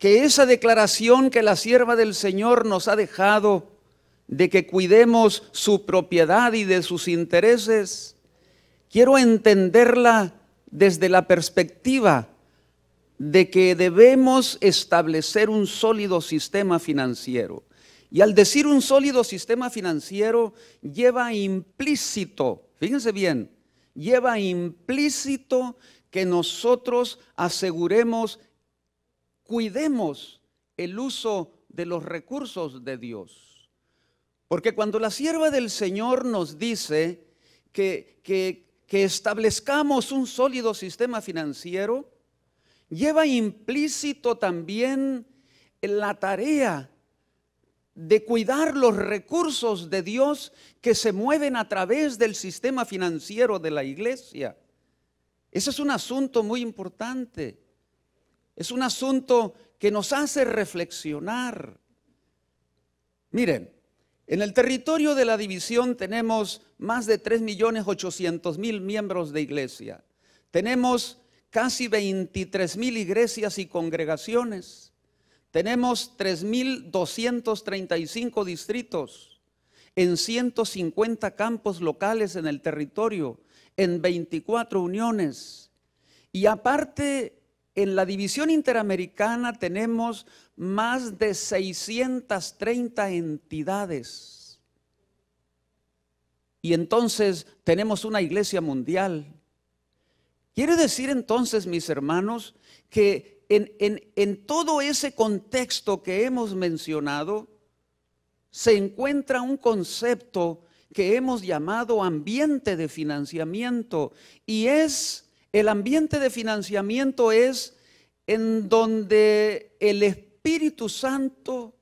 que esa declaración que la sierva del Señor nos ha dejado de que cuidemos su propiedad y de sus intereses, quiero entenderla desde la perspectiva de que debemos establecer un sólido sistema financiero. Y al decir un sólido sistema financiero, lleva implícito, fíjense bien, lleva implícito que nosotros aseguremos cuidemos el uso de los recursos de Dios. Porque cuando la sierva del Señor nos dice que, que, establezcamos un sólido sistema financiero, lleva implícito también la tarea de cuidar los recursos de Dios que se mueven a través del sistema financiero de la iglesia. Ese es un asunto muy importante. Es un asunto que nos hace reflexionar. Miren, en el territorio de la división tenemos más de 3.800.000 miembros de iglesia. Tenemos casi 23.000 iglesias y congregaciones. Tenemos 3.235 distritos en 150 campos locales en el territorio, en 24 uniones. Y aparte en la división interamericana tenemos más de 630 entidades. Y entonces tenemos una iglesia mundial. Quiere decir entonces, mis hermanos, que en, en todo ese contexto que hemos mencionado, se encuentra un concepto que hemos llamado ambiente de financiamiento y es el ambiente de financiamiento es en donde el Espíritu Santo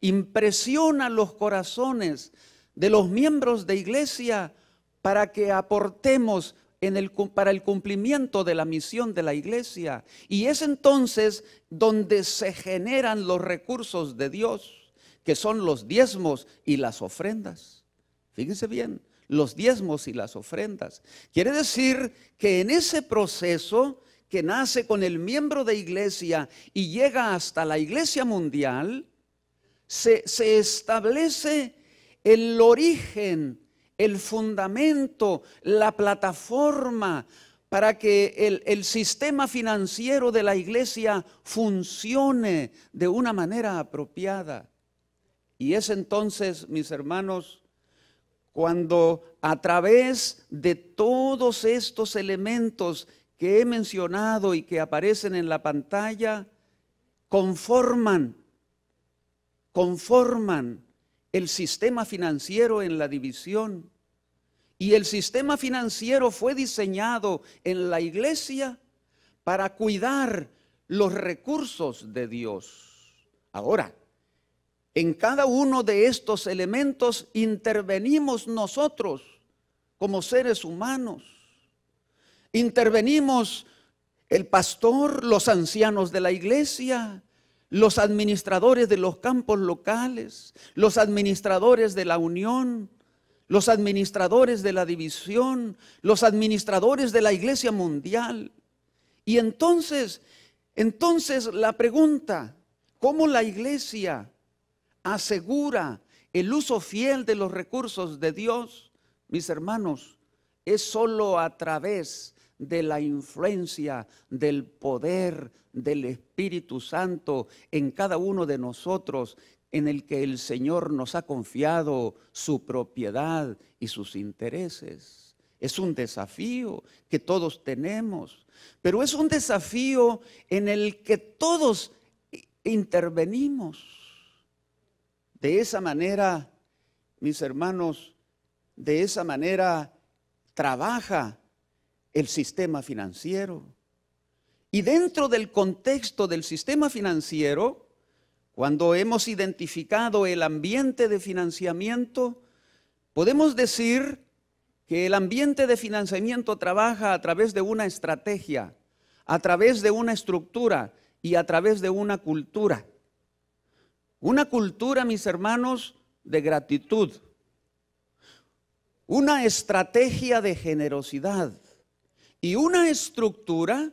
impresiona los corazones de los miembros de iglesia para que aportemos en el, para el cumplimiento de la misión de la iglesia. Y es entonces donde se generan los recursos de Dios, que son los diezmos y las ofrendas. Fíjense bien, los diezmos y las ofrendas. Quiere decir que en ese proceso que nace con el miembro de iglesia y llega hasta la iglesia mundial, se, establece el origen, el fundamento, la plataforma para que el, el, sistema financiero de la iglesia funcione de una manera apropiada. Y es entonces, mis hermanos, cuando a través de todos estos elementos que he mencionado y que aparecen en la pantalla, conforman, conforman el sistema financiero en la división. Y el sistema financiero fue diseñado en la iglesia para cuidar los recursos de Dios. Ahora, en cada uno de estos elementos intervenimos nosotros como seres humanos. Intervenimos el pastor, los ancianos de la iglesia, los administradores de los campos locales, los administradores de la unión, los administradores de la división, los administradores de la iglesia mundial. Y entonces, entonces la pregunta, ¿cómo la iglesia asegura el uso fiel de los recursos de Dios, mis hermanos, es sólo a través de la influencia del poder del Espíritu Santo en cada uno de nosotros en el que el Señor nos ha confiado su propiedad y sus intereses. Es un desafío que todos tenemos, pero es un desafío en el que todos intervenimos. De esa manera, mis hermanos, de esa manera trabaja el sistema financiero. Y dentro del contexto del sistema financiero, cuando hemos identificado el ambiente de financiamiento, podemos decir que el ambiente de financiamiento trabaja a través de una estrategia, a través de una estructura y a través de una cultura. Una cultura, mis hermanos, de gratitud. Una estrategia de generosidad. Y una estructura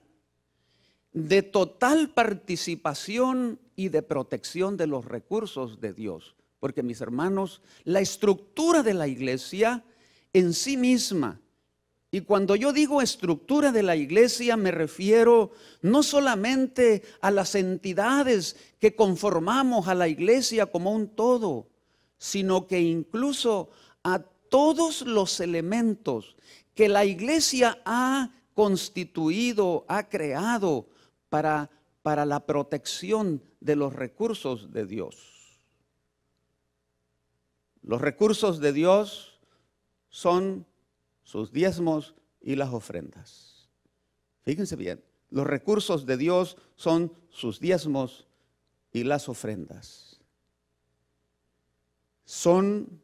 de total participación y de protección de los recursos de Dios. Porque mis hermanos, la estructura de la iglesia en sí misma y cuando yo digo estructura de la iglesia, me refiero no solamente a las entidades que conformamos a la iglesia como un todo, sino que incluso a todos los elementos que la iglesia ha constituido, ha creado para, para la protección de los recursos de Dios. Los recursos de Dios son sus diezmos y las ofrendas. Fíjense bien, los recursos de Dios son sus diezmos y las ofrendas. Son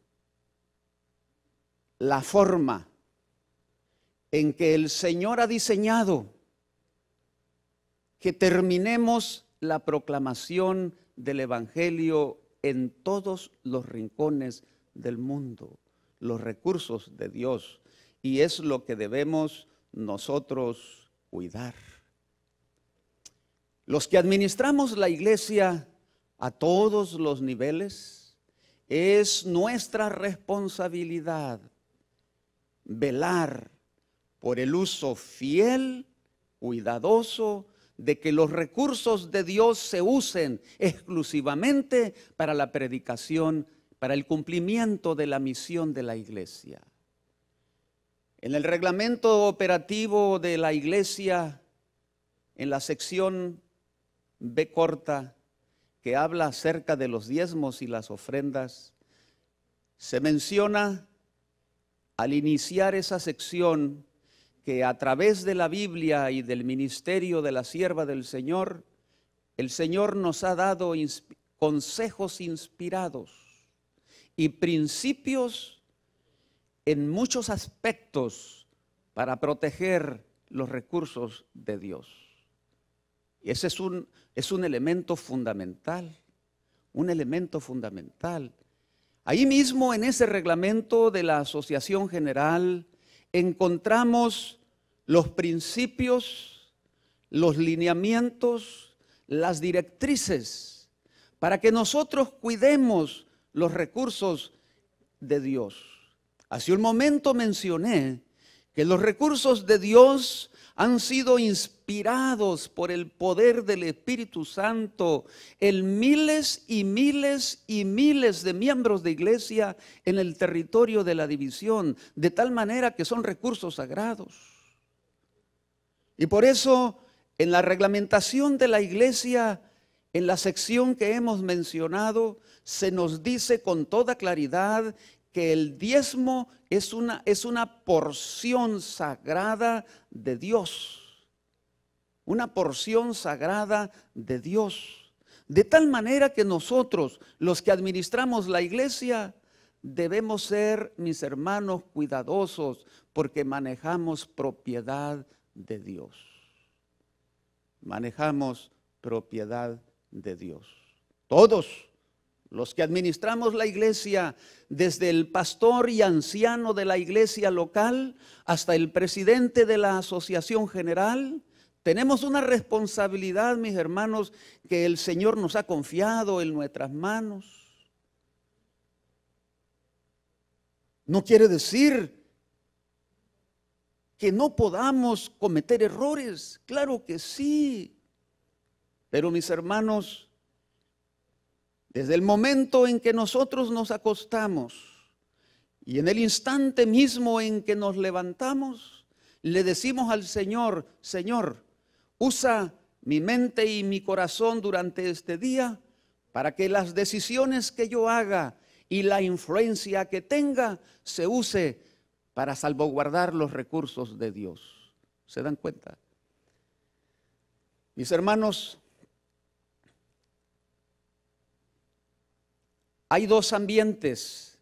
la forma en que el Señor ha diseñado que terminemos la proclamación del Evangelio en todos los rincones del mundo. Los recursos de Dios y es lo que debemos nosotros cuidar. Los que administramos la iglesia a todos los niveles, es nuestra responsabilidad velar por el uso fiel, cuidadoso, de que los recursos de Dios se usen exclusivamente para la predicación, para el cumplimiento de la misión de la iglesia. En el reglamento operativo de la iglesia, en la sección B corta, que habla acerca de los diezmos y las ofrendas, se menciona al iniciar esa sección que a través de la Biblia y del ministerio de la sierva del Señor, el Señor nos ha dado consejos inspirados y principios en muchos aspectos para proteger los recursos de Dios. Y ese es un, es un elemento fundamental, un elemento fundamental. Ahí mismo en ese reglamento de la Asociación General encontramos los principios, los lineamientos, las directrices para que nosotros cuidemos los recursos de Dios. Hace un momento mencioné que los recursos de Dios han sido inspirados por el poder del Espíritu Santo en miles y miles y miles de miembros de iglesia en el territorio de la división, de tal manera que son recursos sagrados. Y por eso, en la reglamentación de la iglesia, en la sección que hemos mencionado, se nos dice con toda claridad que el diezmo es una, es una porción sagrada de Dios. Una porción sagrada de Dios. De tal manera que nosotros, los que administramos la iglesia, debemos ser, mis hermanos, cuidadosos porque manejamos propiedad de Dios. Manejamos propiedad de Dios. Todos los que administramos la iglesia, desde el pastor y anciano de la iglesia local hasta el presidente de la asociación general, tenemos una responsabilidad, mis hermanos, que el Señor nos ha confiado en nuestras manos. No quiere decir que no podamos cometer errores, claro que sí. Pero mis hermanos, desde el momento en que nosotros nos acostamos y en el instante mismo en que nos levantamos, le decimos al Señor, Señor, usa mi mente y mi corazón durante este día para que las decisiones que yo haga y la influencia que tenga se use para salvaguardar los recursos de Dios. ¿Se dan cuenta? Mis hermanos, Hay dos ambientes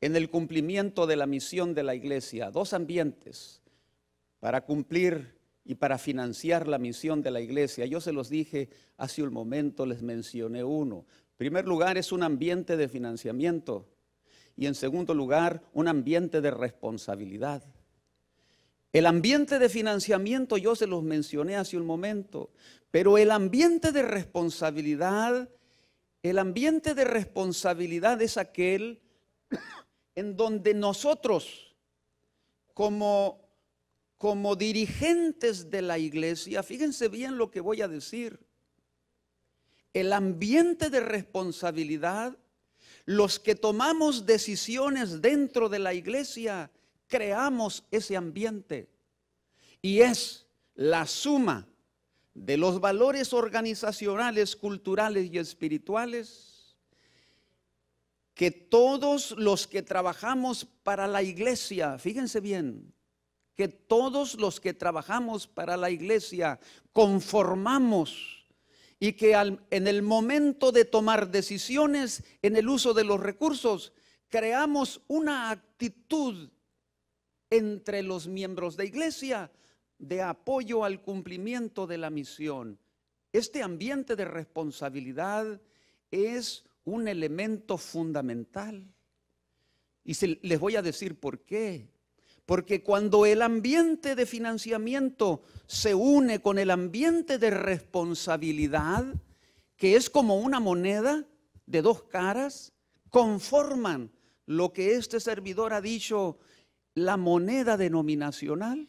en el cumplimiento de la misión de la iglesia, dos ambientes para cumplir y para financiar la misión de la iglesia. Yo se los dije hace un momento, les mencioné uno. En primer lugar, es un ambiente de financiamiento y en segundo lugar, un ambiente de responsabilidad. El ambiente de financiamiento yo se los mencioné hace un momento, pero el ambiente de responsabilidad el ambiente de responsabilidad es aquel en donde nosotros, como, como dirigentes de la iglesia, fíjense bien lo que voy a decir, el ambiente de responsabilidad, los que tomamos decisiones dentro de la iglesia, creamos ese ambiente. Y es la suma de los valores organizacionales, culturales y espirituales que todos los que trabajamos para la iglesia, fíjense bien, que todos los que trabajamos para la iglesia conformamos y que en el momento de tomar decisiones en el uso de los recursos, creamos una actitud entre los miembros de iglesia de apoyo al cumplimiento de la misión. Este ambiente de responsabilidad es un elemento fundamental. Y les voy a decir por qué. Porque cuando el ambiente de financiamiento se une con el ambiente de responsabilidad, que es como una moneda de dos caras, conforman lo que este servidor ha dicho, la moneda denominacional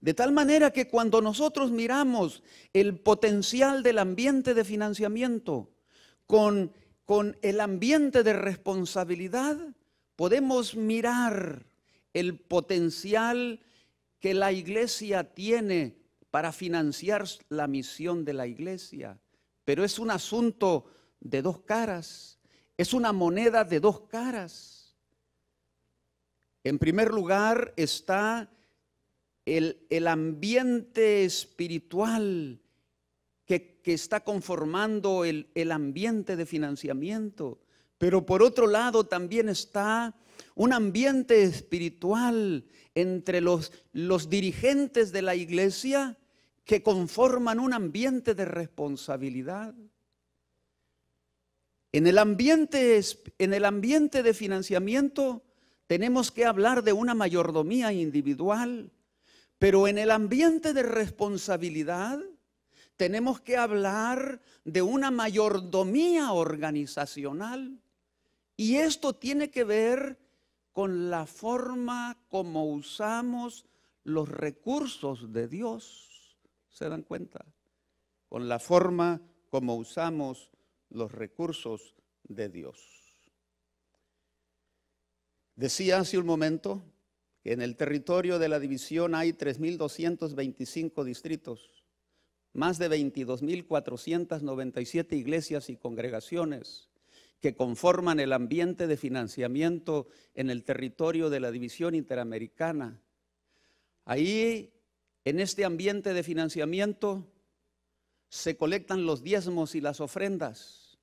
de tal manera que cuando nosotros miramos el potencial del ambiente de financiamiento con, con el ambiente de responsabilidad, podemos mirar el potencial que la iglesia tiene para financiar la misión de la iglesia. Pero es un asunto de dos caras, es una moneda de dos caras. En primer lugar está el, ambiente espiritual que, está conformando el, ambiente de financiamiento. Pero por otro lado también está un ambiente espiritual entre los, los dirigentes de la iglesia que conforman un ambiente de responsabilidad. En el, ambiente, en el ambiente de financiamiento tenemos que hablar de una mayordomía individual pero en el ambiente de responsabilidad tenemos que hablar de una mayordomía organizacional y esto tiene que ver con la forma como usamos los recursos de Dios. ¿Se dan cuenta? Con la forma como usamos los recursos de Dios. Decía hace un momento en el territorio de la división hay 3.225 distritos, más de 22.497 iglesias y congregaciones que conforman el ambiente de financiamiento en el territorio de la división interamericana. Ahí, en este ambiente de financiamiento, se colectan los diezmos y las ofrendas.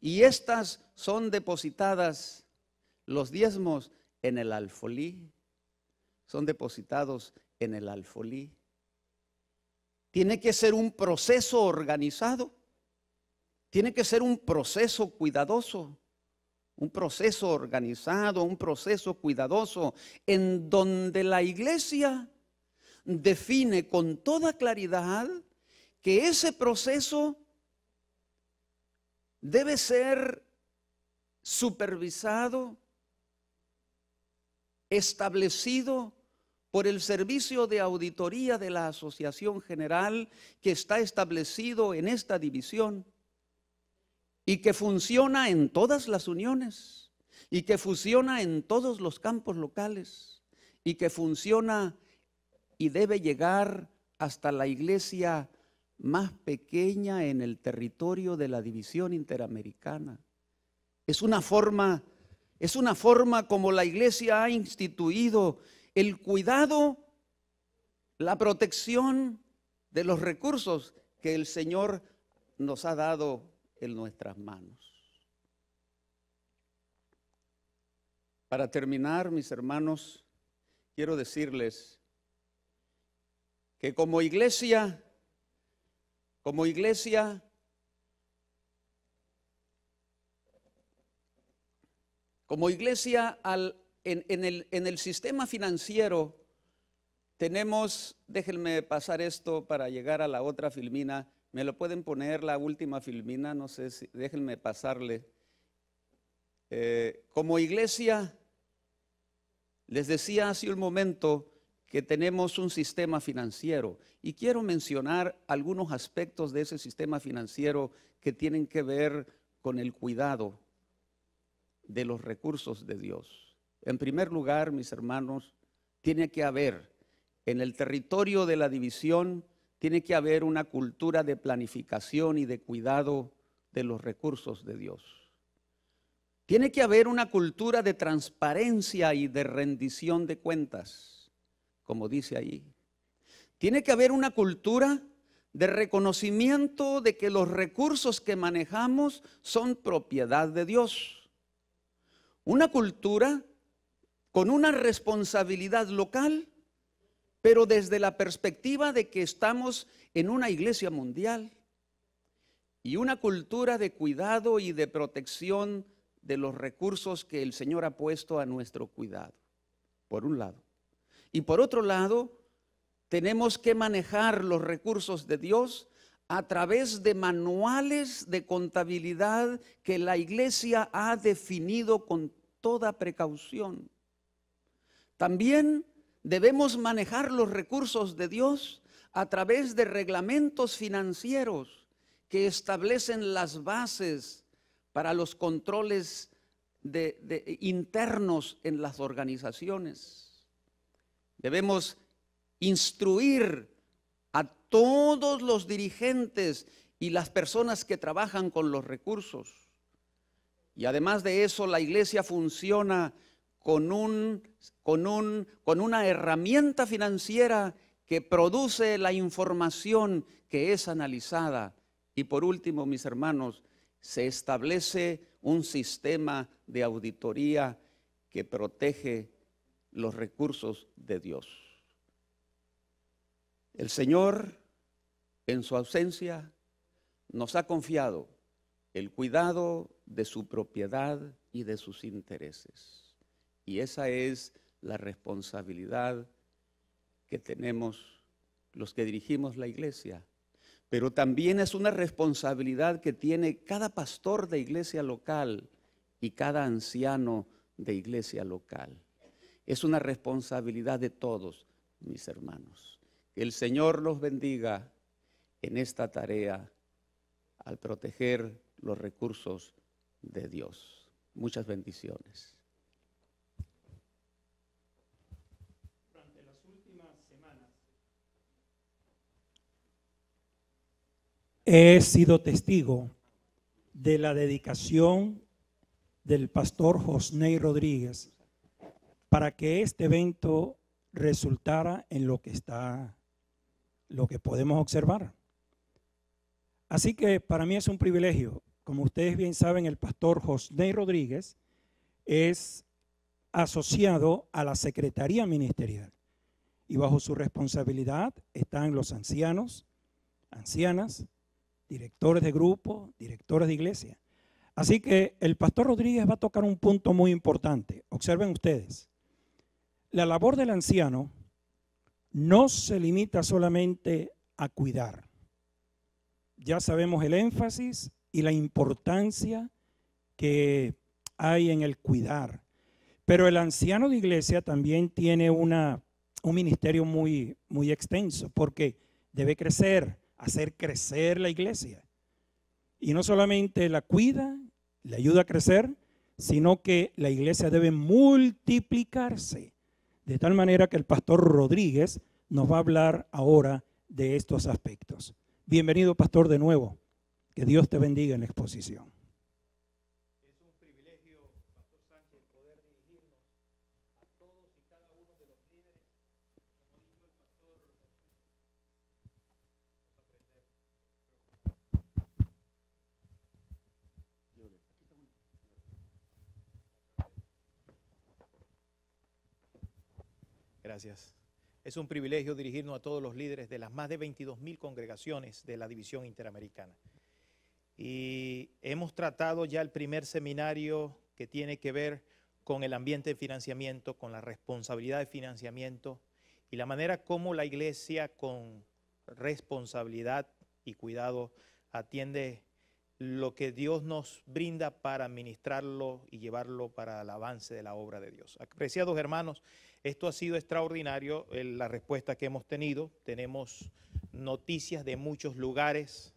Y estas son depositadas, los diezmos, en el alfolí son depositados en el alfolí. Tiene que ser un proceso organizado. Tiene que ser un proceso cuidadoso. Un proceso organizado, un proceso cuidadoso en donde la iglesia define con toda claridad que ese proceso debe ser supervisado, establecido por el servicio de auditoría de la Asociación General que está establecido en esta división y que funciona en todas las uniones y que funciona en todos los campos locales y que funciona y debe llegar hasta la iglesia más pequeña en el territorio de la división interamericana. Es una forma es una forma como la iglesia ha instituido el cuidado, la protección de los recursos que el Señor nos ha dado en nuestras manos. Para terminar, mis hermanos, quiero decirles que como iglesia, como iglesia Como iglesia, en, el, sistema financiero tenemos, déjenme pasar esto para llegar a la otra filmina. Me lo pueden poner la última filmina, no sé si, déjenme pasarle. Eh, como iglesia, les decía hace un momento que tenemos un sistema financiero y quiero mencionar algunos aspectos de ese sistema financiero que tienen que ver con el cuidado de los recursos de Dios. En primer lugar, mis hermanos, tiene que haber en el territorio de la división, tiene que haber una cultura de planificación y de cuidado de los recursos de Dios. Tiene que haber una cultura de transparencia y de rendición de cuentas, como dice ahí. Tiene que haber una cultura de reconocimiento de que los recursos que manejamos son propiedad de Dios. Una cultura con una responsabilidad local, pero desde la perspectiva de que estamos en una iglesia mundial y una cultura de cuidado y de protección de los recursos que el Señor ha puesto a nuestro cuidado, por un lado. Y por otro lado, tenemos que manejar los recursos de Dios a través de manuales de contabilidad que la iglesia ha definido con toda precaución. También debemos manejar los recursos de Dios a través de reglamentos financieros que establecen las bases para los controles de, internos en las organizaciones. Debemos instruir todos los dirigentes y las personas que trabajan con los recursos. Y además de eso, la iglesia funciona con, un, con, un, con una herramienta financiera que produce la información que es analizada. Y por último, mis hermanos, se establece un sistema de auditoría que protege los recursos de Dios. El Señor en su ausencia, nos ha confiado el cuidado de su propiedad y de sus intereses. Y esa es la responsabilidad que tenemos los que dirigimos la iglesia. Pero también es una responsabilidad que tiene cada pastor de iglesia local y cada anciano de iglesia local. Es una responsabilidad de todos, mis hermanos. Que el Señor los bendiga en esta tarea al proteger los recursos de Dios. Muchas bendiciones. las últimas semanas he sido testigo de la dedicación del pastor Josney Rodríguez para que este evento resultara en lo que está, lo que podemos observar. Así que para mí es un privilegio. Como ustedes bien saben, el pastor José Rodríguez es asociado a la Secretaría Ministerial y bajo su responsabilidad están los ancianos, ancianas, directores de grupo, directores de iglesia. Así que el pastor Rodríguez va a tocar un punto muy importante. Observen ustedes, la labor del anciano no se limita solamente a cuidar ya sabemos el énfasis y la importancia que hay en el cuidar. Pero el anciano de iglesia también tiene un ministerio muy, muy extenso porque debe crecer, hacer crecer la iglesia. Y no solamente la cuida, le ayuda a crecer, sino que la iglesia debe multiplicarse. De tal manera que el pastor Rodríguez nos va a hablar ahora de estos aspectos. Bienvenido, pastor, de nuevo. Que Dios te bendiga en la exposición. Es un privilegio, Pastor Sánchez, poder dirigirnos a todos y cada uno de los líderes. Como dijo el pastor, Gracias. Es un privilegio dirigirnos a todos los líderes de las más de 22 mil congregaciones de la División Interamericana. Y hemos tratado ya el primer seminario que tiene que ver con el ambiente de financiamiento, con la responsabilidad de financiamiento y la manera como la iglesia con responsabilidad y cuidado atiende lo que Dios nos brinda para administrarlo y llevarlo para el avance de la obra de Dios. Apreciados hermanos, esto ha sido extraordinario, la respuesta que hemos tenido. Tenemos noticias de muchos lugares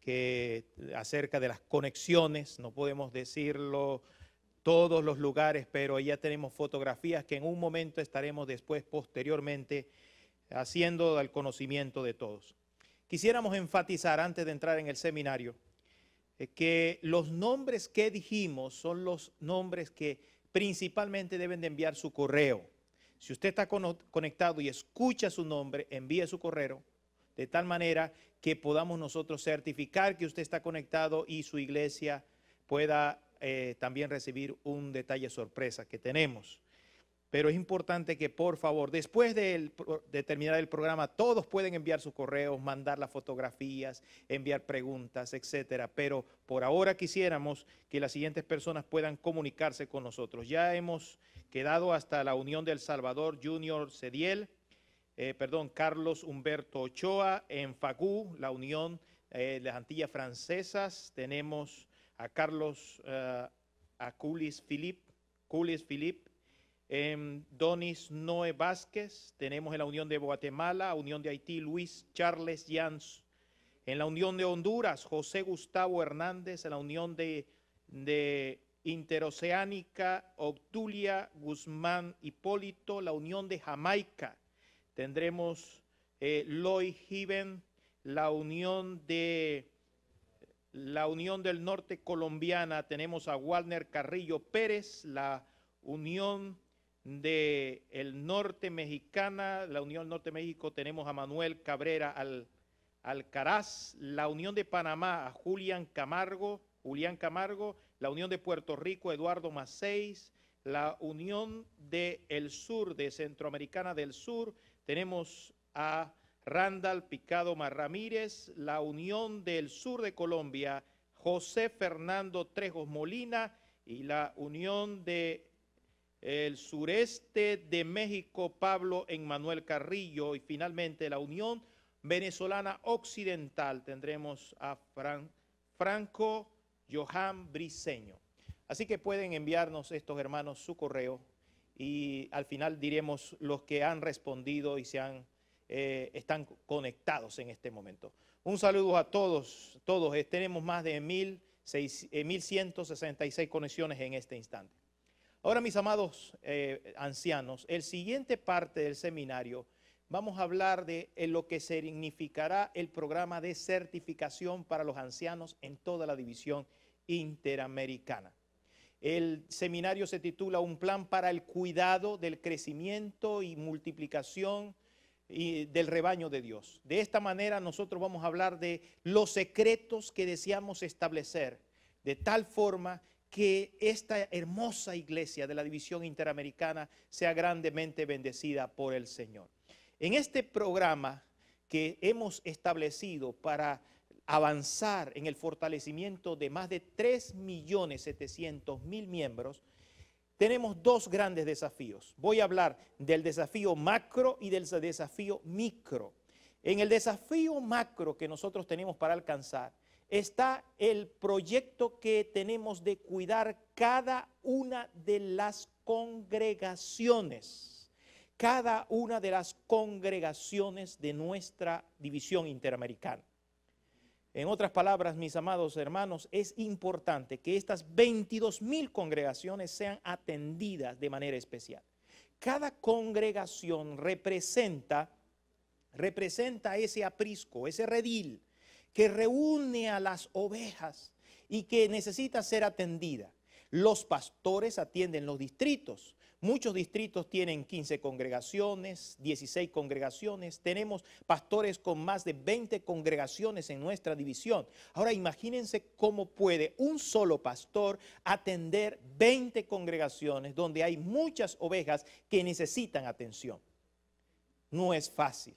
que acerca de las conexiones, no podemos decirlo todos los lugares, pero ya tenemos fotografías que en un momento estaremos después, posteriormente, haciendo al conocimiento de todos. Quisiéramos enfatizar antes de entrar en el seminario eh, que los nombres que dijimos son los nombres que principalmente deben de enviar su correo si usted está conectado y escucha su nombre, envíe su correo de tal manera que podamos nosotros certificar que usted está conectado y su iglesia pueda eh, también recibir un detalle sorpresa que tenemos. Pero es importante que por favor, después de, terminar el programa, todos pueden enviar sus correos, mandar las fotografías, enviar preguntas, etcétera. Pero por ahora quisiéramos que las siguientes personas puedan comunicarse con nosotros. Ya hemos quedado hasta la Unión del Salvador Junior Cediel, eh, perdón, Carlos Humberto Ochoa, en FACU, la Unión eh, de las Antillas Francesas. Tenemos a Carlos eh, a Culis Philip, Culis Philip Em, Donis Noé Vázquez, tenemos en la Unión de Guatemala, Unión de Haití, Luis Charles Jans. En la Unión de Honduras, José Gustavo Hernández. En la Unión de, Interoceánica, Octulia Guzmán Hipólito. La Unión de Jamaica, tendremos eh, Lloyd La Unión de la Unión del Norte Colombiana, tenemos a Walner Carrillo Pérez. La Unión de el norte mexicana, la Unión Norte México, tenemos a Manuel Cabrera al, Alcaraz, la Unión de Panamá a Julián Camargo, Julián Camargo, la Unión de Puerto Rico, Eduardo Maceis, la Unión de el Sur, de Centroamericana del Sur, tenemos a Randall Picado Marramírez, la Unión del Sur de Colombia, José Fernando Trejos Molina y la Unión de el sureste de México, Pablo Emmanuel Carrillo, y finalmente la Unión Venezolana Occidental, tendremos a Fran, Franco Johan Briceño. Así que pueden enviarnos estos hermanos su correo y al final diremos los que han respondido y se han, eh, están conectados en este momento. Un saludo a todos, todos. Eh, tenemos más de 1.166 eh, conexiones en este instante. Ahora, mis amados eh, ancianos, el siguiente parte del seminario, vamos a hablar de eh, lo que significará el programa de certificación para los ancianos en toda la división interamericana. El seminario se titula Un plan para el cuidado del crecimiento y multiplicación y del rebaño de Dios. De esta manera nosotros vamos a hablar de los secretos que deseamos establecer, de tal forma que esta hermosa iglesia de la División Interamericana sea grandemente bendecida por el Señor. En este programa que hemos establecido para avanzar en el fortalecimiento de más de 3.700.000 miembros, tenemos dos grandes desafíos. Voy a hablar del desafío macro y del desafío micro. En el desafío macro que nosotros tenemos para alcanzar está el proyecto que tenemos de cuidar cada una de las congregaciones, cada una de las congregaciones de nuestra división interamericana. En otras palabras, mis amados hermanos, es importante que estas 22 mil congregaciones sean atendidas de manera especial. Cada congregación representa, representa ese aprisco, ese redil, que reúne a las ovejas y que necesita ser atendida. Los pastores atienden los distritos. Muchos distritos tienen 15 congregaciones, 16 congregaciones. Tenemos pastores con más de 20 congregaciones en nuestra división. Ahora imagínense cómo puede un solo pastor atender 20 congregaciones donde hay muchas ovejas que necesitan atención. No es fácil.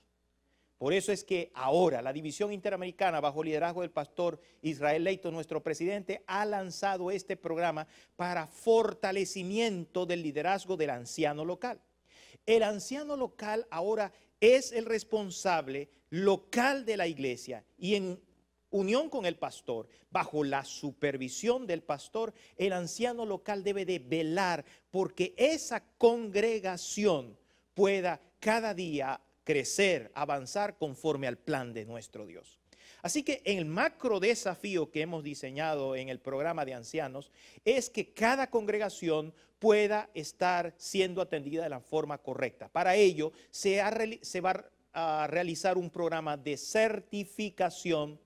Por eso es que ahora la División Interamericana, bajo liderazgo del pastor Israel Leito, nuestro presidente, ha lanzado este programa para fortalecimiento del liderazgo del anciano local. El anciano local ahora es el responsable local de la iglesia y en unión con el pastor, bajo la supervisión del pastor, el anciano local debe de velar porque esa congregación pueda cada día crecer, avanzar conforme al plan de nuestro Dios. Así que el macro desafío que hemos diseñado en el programa de ancianos es que cada congregación pueda estar siendo atendida de la forma correcta. Para ello se, se va a realizar un programa de certificación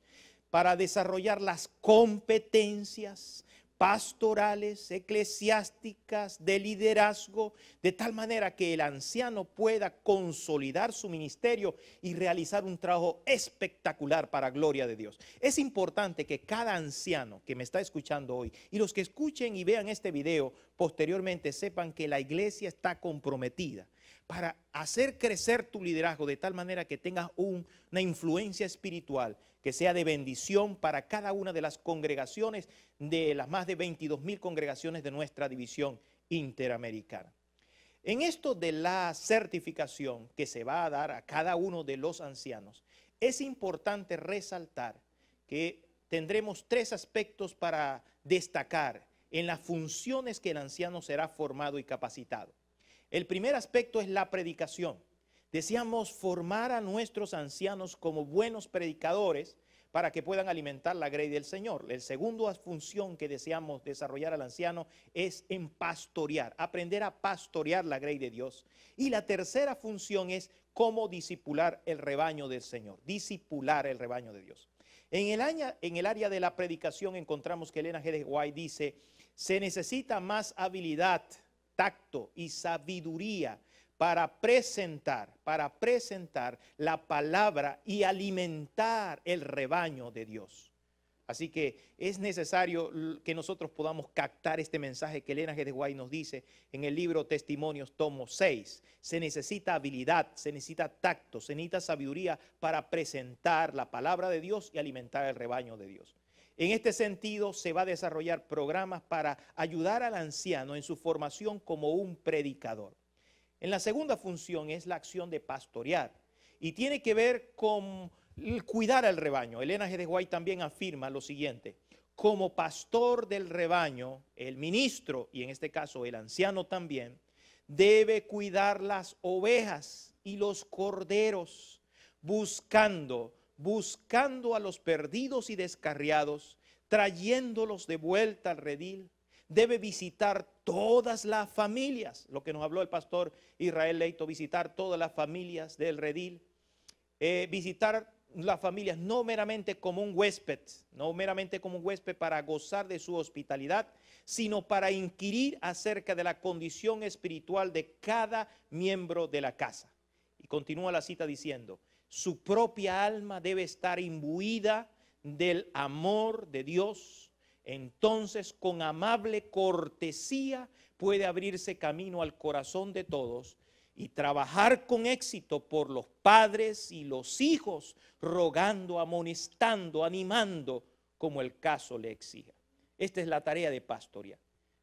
para desarrollar las competencias pastorales, eclesiásticas, de liderazgo, de tal manera que el anciano pueda consolidar su ministerio y realizar un trabajo espectacular para gloria de Dios. Es importante que cada anciano que me está escuchando hoy y los que escuchen y vean este video posteriormente sepan que la iglesia está comprometida para hacer crecer tu liderazgo de tal manera que tengas una influencia espiritual que sea de bendición para cada una de las congregaciones de las más de 22 mil congregaciones de nuestra división interamericana. En esto de la certificación que se va a dar a cada uno de los ancianos, es importante resaltar que tendremos tres aspectos para destacar en las funciones que el anciano será formado y capacitado. El primer aspecto es la predicación. Deseamos formar a nuestros ancianos como buenos predicadores para que puedan alimentar la grey del Señor. El segundo función que deseamos desarrollar al anciano es en pastorear, aprender a pastorear la grey de Dios. Y la tercera función es cómo disipular el rebaño del Señor, disipular el rebaño de Dios. En el, área, en el área de la predicación encontramos que Elena G. dice, se necesita más habilidad tacto y sabiduría para presentar, para presentar la palabra y alimentar el rebaño de Dios. Así que es necesario que nosotros podamos captar este mensaje que Elena G. de Guay nos dice en el libro Testimonios, tomo 6. Se necesita habilidad, se necesita tacto, se necesita sabiduría para presentar la palabra de Dios y alimentar el rebaño de Dios. En este sentido, se va a desarrollar programas para ayudar al anciano en su formación como un predicador. En la segunda función es la acción de pastorear y tiene que ver con cuidar al rebaño. Elena G. de Guay también afirma lo siguiente. Como pastor del rebaño, el ministro, y en este caso el anciano también, debe cuidar las ovejas y los corderos, buscando buscando a los perdidos y descarriados, trayéndolos de vuelta al redil. Debe visitar todas las familias, lo que nos habló el pastor Israel Leito, visitar todas las familias del redil, eh, visitar las familias no meramente como un huésped, no meramente como un huésped para gozar de su hospitalidad, sino para inquirir acerca de la condición espiritual de cada miembro de la casa. Y continúa la cita diciendo, su propia alma debe estar imbuida del amor de Dios. Entonces, con amable cortesía puede abrirse camino al corazón de todos y trabajar con éxito por los padres y los hijos, rogando, amonestando, animando, como el caso le exija. Esta es la tarea de pastorear.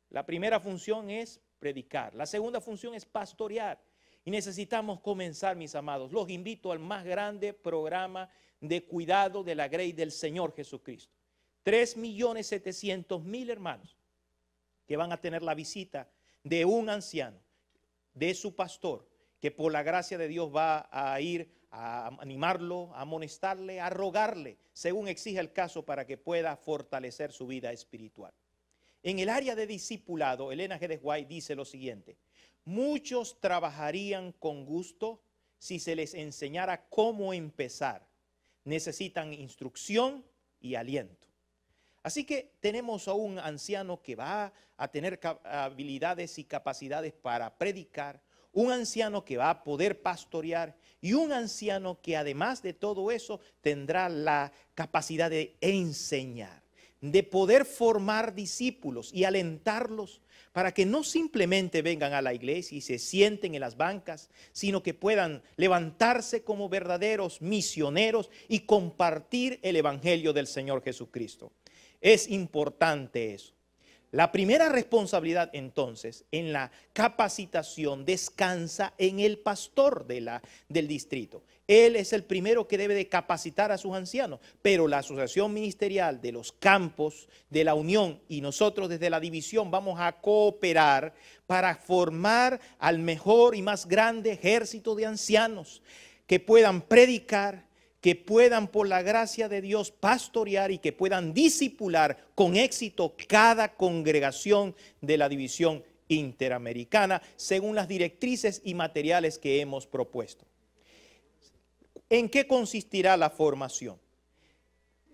La primera función es predicar, la segunda función es pastorear, y necesitamos comenzar, mis amados. Los invito al más grande programa de cuidado de la grey del Señor Jesucristo. 3.700.000 hermanos que van a tener la visita de un anciano, de su pastor, que por la gracia de Dios va a ir a animarlo, a amonestarle, a rogarle, según exige el caso, para que pueda fortalecer su vida espiritual. En el área de discipulado, Elena G. White dice lo siguiente, Muchos trabajarían con gusto si se les enseñara cómo empezar. Necesitan instrucción y aliento. Así que tenemos a un anciano que va a tener habilidades y capacidades para predicar, un anciano que va a poder pastorear y un anciano que además de todo eso tendrá la capacidad de enseñar, de poder formar discípulos y alentarlos para que no simplemente vengan a la iglesia y se sienten en las bancas, sino que puedan levantarse como verdaderos misioneros y compartir el Evangelio del Señor Jesucristo. Es importante eso. La primera responsabilidad entonces en la capacitación descansa en el pastor del distrito. Él es el primero que debe de capacitar a sus ancianos, pero la Asociación Ministerial de los Campos de la Unión y nosotros desde la división vamos a cooperar para formar al mejor y más grande ejército de ancianos que puedan predicar, que puedan por la gracia de Dios pastorear y que puedan disipular con éxito cada congregación de la división interamericana según las directrices y materiales que hemos propuesto. ¿En qué consistirá la formación?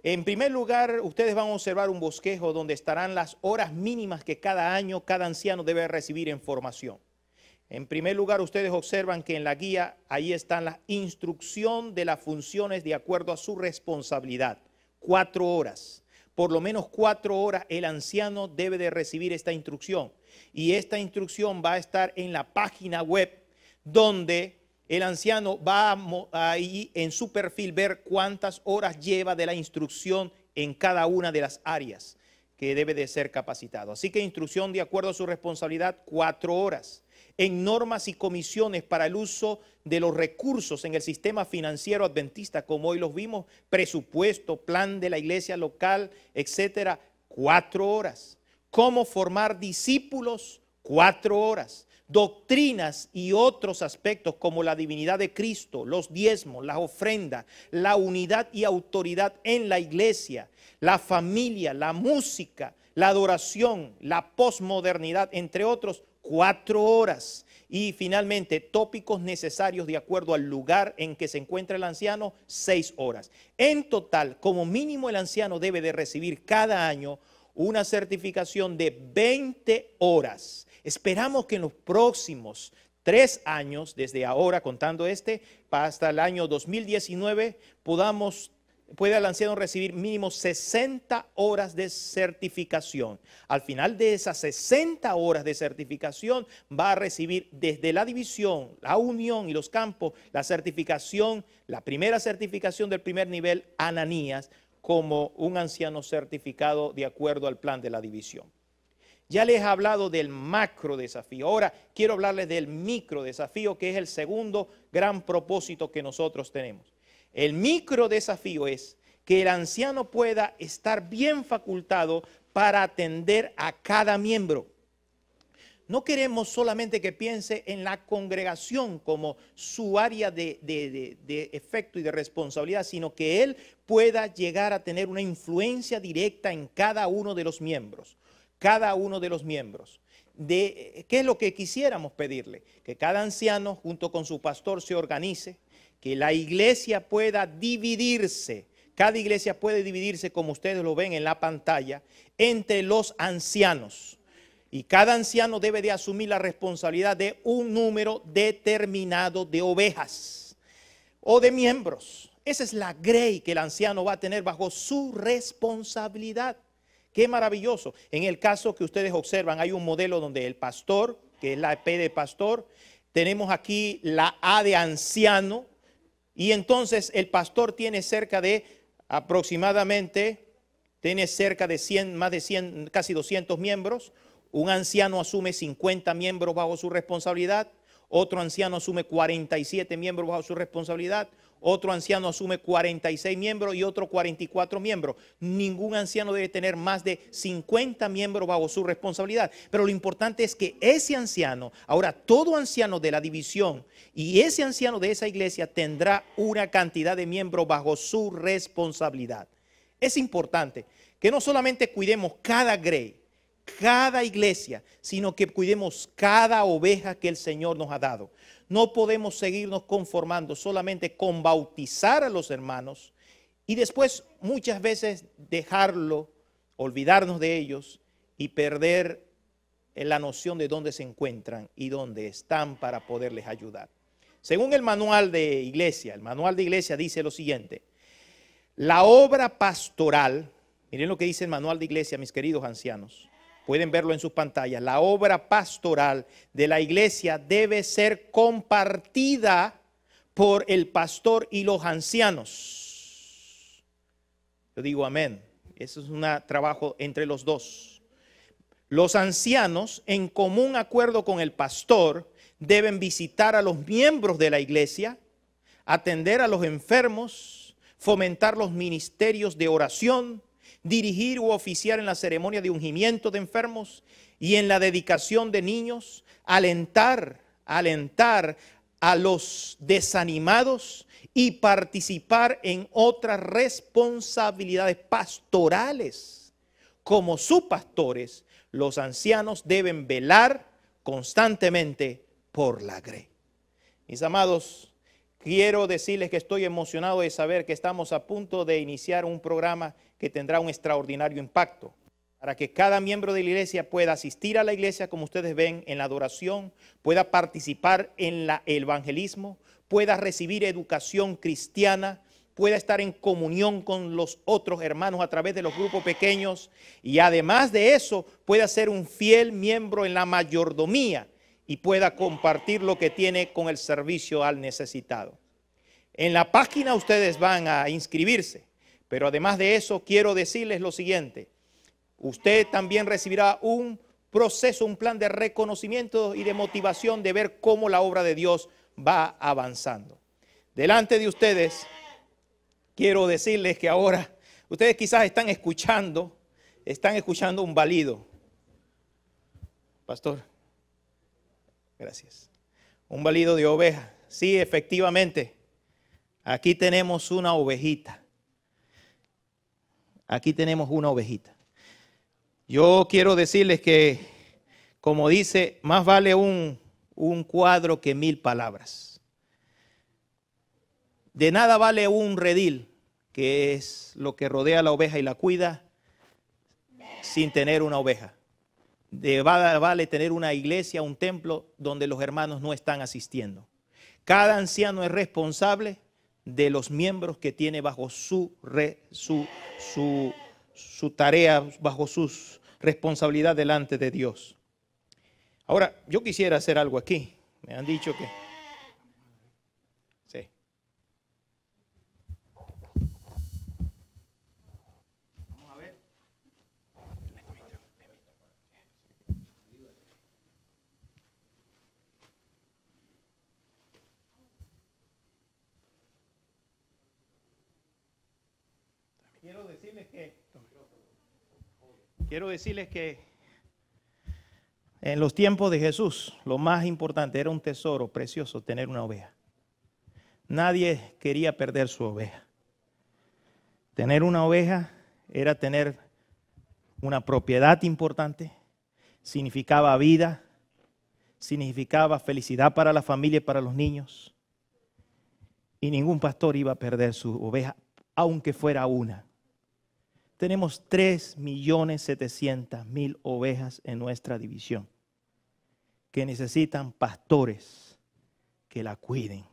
En primer lugar, ustedes van a observar un bosquejo donde estarán las horas mínimas que cada año cada anciano debe recibir en formación. En primer lugar, ustedes observan que en la guía ahí están la instrucción de las funciones de acuerdo a su responsabilidad. Cuatro horas. Por lo menos cuatro horas el anciano debe de recibir esta instrucción. Y esta instrucción va a estar en la página web donde el anciano va ahí en su perfil ver cuántas horas lleva de la instrucción en cada una de las áreas que debe de ser capacitado. Así que instrucción de acuerdo a su responsabilidad, cuatro horas en normas y comisiones para el uso de los recursos en el sistema financiero adventista, como hoy los vimos, presupuesto, plan de la iglesia local, etcétera, cuatro horas. Cómo formar discípulos, cuatro horas. Doctrinas y otros aspectos como la divinidad de Cristo, los diezmos, las ofrendas, la unidad y autoridad en la iglesia, la familia, la música, la adoración, la posmodernidad, entre otros, cuatro horas. Y finalmente, tópicos necesarios de acuerdo al lugar en que se encuentra el anciano, seis horas. En total, como mínimo el anciano debe de recibir cada año una certificación de 20 horas. Esperamos que en los próximos tres años, desde ahora contando este, hasta el año 2019, podamos puede el anciano recibir mínimo 60 horas de certificación. Al final de esas 60 horas de certificación va a recibir desde la división, la unión y los campos la certificación, la primera certificación del primer nivel, Ananías, como un anciano certificado de acuerdo al plan de la división. Ya les he hablado del macro desafío. Ahora quiero hablarles del micro desafío, que es el segundo gran propósito que nosotros tenemos. El micro desafío es que el anciano pueda estar bien facultado para atender a cada miembro. No queremos solamente que piense en la congregación como su área de, efecto y de responsabilidad, sino que él pueda llegar a tener una influencia directa en cada uno de los miembros. Cada uno de los miembros. Eh, ¿Qué es lo que quisiéramos pedirle? Que cada anciano junto con su pastor se organice, que la iglesia pueda dividirse, cada iglesia puede dividirse, como ustedes lo ven en la pantalla, entre los ancianos. Y cada anciano debe de asumir la responsabilidad de un número determinado de ovejas o de miembros. Esa es la grey que el anciano va a tener bajo su responsabilidad. Qué maravilloso. En el caso que ustedes observan, hay un modelo donde el pastor, que es la P de pastor, tenemos aquí la A de anciano, y entonces el pastor tiene cerca de aproximadamente, tiene cerca de 100, más de 100, casi 200 miembros. Un anciano asume 50 miembros bajo su responsabilidad. Otro anciano asume 47 miembros bajo su responsabilidad otro anciano asume 46 miembros y otro 44 miembros. Ningún anciano debe tener más de 50 miembros bajo su responsabilidad. Pero lo importante es que ese anciano, ahora todo anciano de la división y ese anciano de esa iglesia tendrá una cantidad de miembros bajo su responsabilidad. Es importante que no solamente cuidemos cada grey, cada iglesia, sino que cuidemos cada oveja que el Señor nos ha dado. No podemos seguirnos conformando solamente con bautizar a los hermanos y después muchas veces dejarlo, olvidarnos de ellos y perder la noción de dónde se encuentran y dónde están para poderles ayudar. Según el manual de iglesia, el manual de iglesia dice lo siguiente, la obra pastoral, miren lo que dice el manual de iglesia, mis queridos ancianos, pueden verlo en sus pantallas, la obra pastoral de la iglesia debe ser compartida por el pastor y los ancianos. Yo digo amén. Eso es un trabajo entre los dos. Los ancianos, en común acuerdo con el pastor, deben visitar a los miembros de la iglesia, atender a los enfermos, fomentar los ministerios de oración, dirigir u oficiar en la ceremonia de ungimiento de enfermos y en la dedicación de niños, alentar, alentar a los desanimados y participar en otras responsabilidades pastorales. Como sus pastores, los ancianos deben velar constantemente por la grey. Mis amados, quiero decirles que estoy emocionado de saber que estamos a punto de iniciar un programa que tendrá un extraordinario impacto para que cada miembro de la iglesia pueda asistir a la iglesia, como ustedes ven, en la adoración, pueda participar en el evangelismo, pueda recibir educación cristiana, pueda estar en comunión con los otros hermanos a través de los grupos pequeños y además de eso pueda ser un fiel miembro en la mayordomía y pueda compartir lo que tiene con el servicio al necesitado. En la página ustedes van a inscribirse pero además de eso, quiero decirles lo siguiente. Usted también recibirá un proceso, un plan de reconocimiento y de motivación de ver cómo la obra de Dios va avanzando. Delante de ustedes, quiero decirles que ahora ustedes quizás están escuchando, están escuchando un balido. Pastor, gracias. Un balido de oveja. Sí, efectivamente. Aquí tenemos una ovejita. Aquí tenemos una ovejita. Yo quiero decirles que, como dice, más vale un, un cuadro que mil palabras. De nada vale un redil, que es lo que rodea a la oveja y la cuida, sin tener una oveja. De vale tener una iglesia, un templo donde los hermanos no están asistiendo. Cada anciano es responsable de los miembros que tiene bajo su, su, su, tarea, bajo su responsabilidad delante de Dios. Ahora, yo quisiera hacer algo aquí. Me han dicho que Quiero decirles que en los tiempos de Jesús lo más importante era un tesoro precioso tener una oveja. Nadie quería perder su oveja. Tener una oveja era tener una propiedad importante, significaba vida, significaba felicidad para la familia y para los niños. Y ningún pastor iba a perder su oveja, aunque fuera una tenemos 3.700.000 ovejas en nuestra división que necesitan pastores que la cuiden,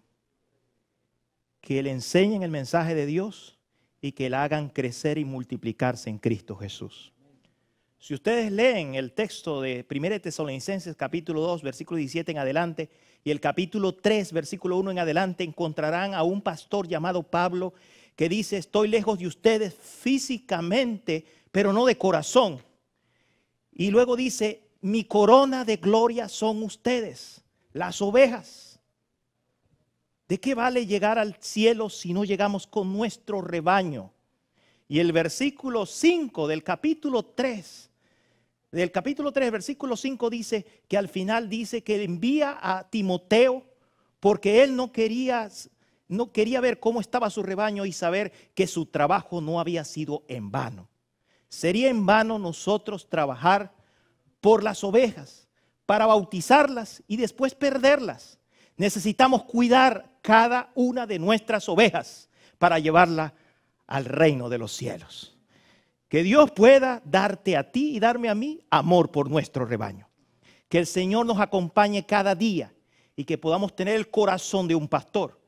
que le enseñen el mensaje de Dios y que la hagan crecer y multiplicarse en Cristo Jesús. Si ustedes leen el texto de 1 Tesalonicenses capítulo 2, versículo 17 en adelante, y el capítulo 3, versículo 1 en adelante, encontrarán a un pastor llamado Pablo que dice, estoy lejos de ustedes físicamente, pero no de corazón. Y luego dice, mi corona de gloria son ustedes, las ovejas. ¿De qué vale llegar al cielo si no llegamos con nuestro rebaño? Y el versículo 5 del capítulo 3, del capítulo 3, versículo 5 dice que al final dice que envía a Timoteo porque él no quería no quería ver cómo estaba su rebaño y saber que su trabajo no había sido en vano. Sería en vano nosotros trabajar por las ovejas, para bautizarlas y después perderlas. Necesitamos cuidar cada una de nuestras ovejas para llevarla al reino de los cielos. Que Dios pueda darte a ti y darme a mí amor por nuestro rebaño. Que el Señor nos acompañe cada día y que podamos tener el corazón de un pastor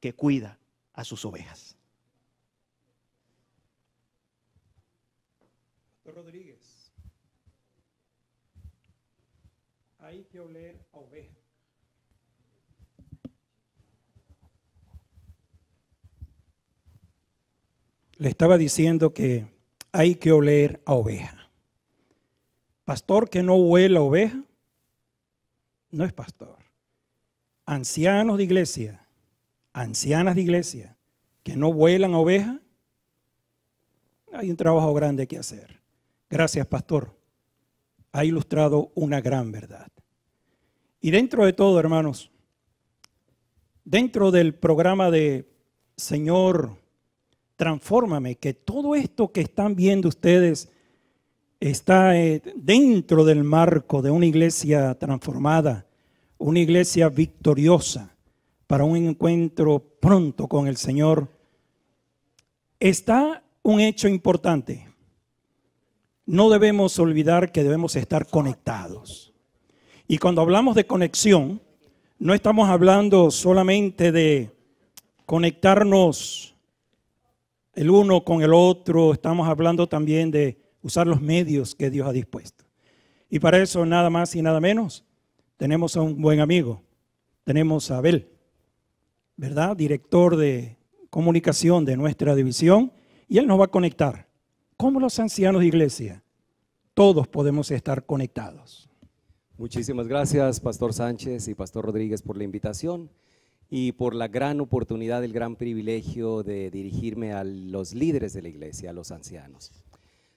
que cuida a sus ovejas. Rodríguez, hay que oler a oveja. Le estaba diciendo que hay que oler a oveja. Pastor que no huele a oveja no es pastor. Ancianos de iglesia, ancianas de iglesia que no vuelan a ovejas, hay un trabajo grande que hacer. Gracias, pastor. Ha ilustrado una gran verdad. Y dentro de todo, hermanos, dentro del programa de Señor, transfórmame, que todo esto que están viendo ustedes está eh, dentro del marco de una iglesia transformada, una iglesia victoriosa, para un encuentro pronto con el Señor, está un hecho importante. No debemos olvidar que debemos estar conectados. Y cuando hablamos de conexión, no estamos hablando solamente de conectarnos el uno con el otro, estamos hablando también de usar los medios que Dios ha dispuesto. Y para eso, nada más y nada menos, tenemos a un buen amigo, tenemos a Abel. ¿verdad? Director de comunicación de nuestra división, y él nos va a conectar. Como los ancianos de iglesia, todos podemos estar conectados. Muchísimas gracias, Pastor Sánchez y Pastor Rodríguez, por la invitación y por la gran oportunidad, el gran privilegio de dirigirme a los líderes de la iglesia, a los ancianos.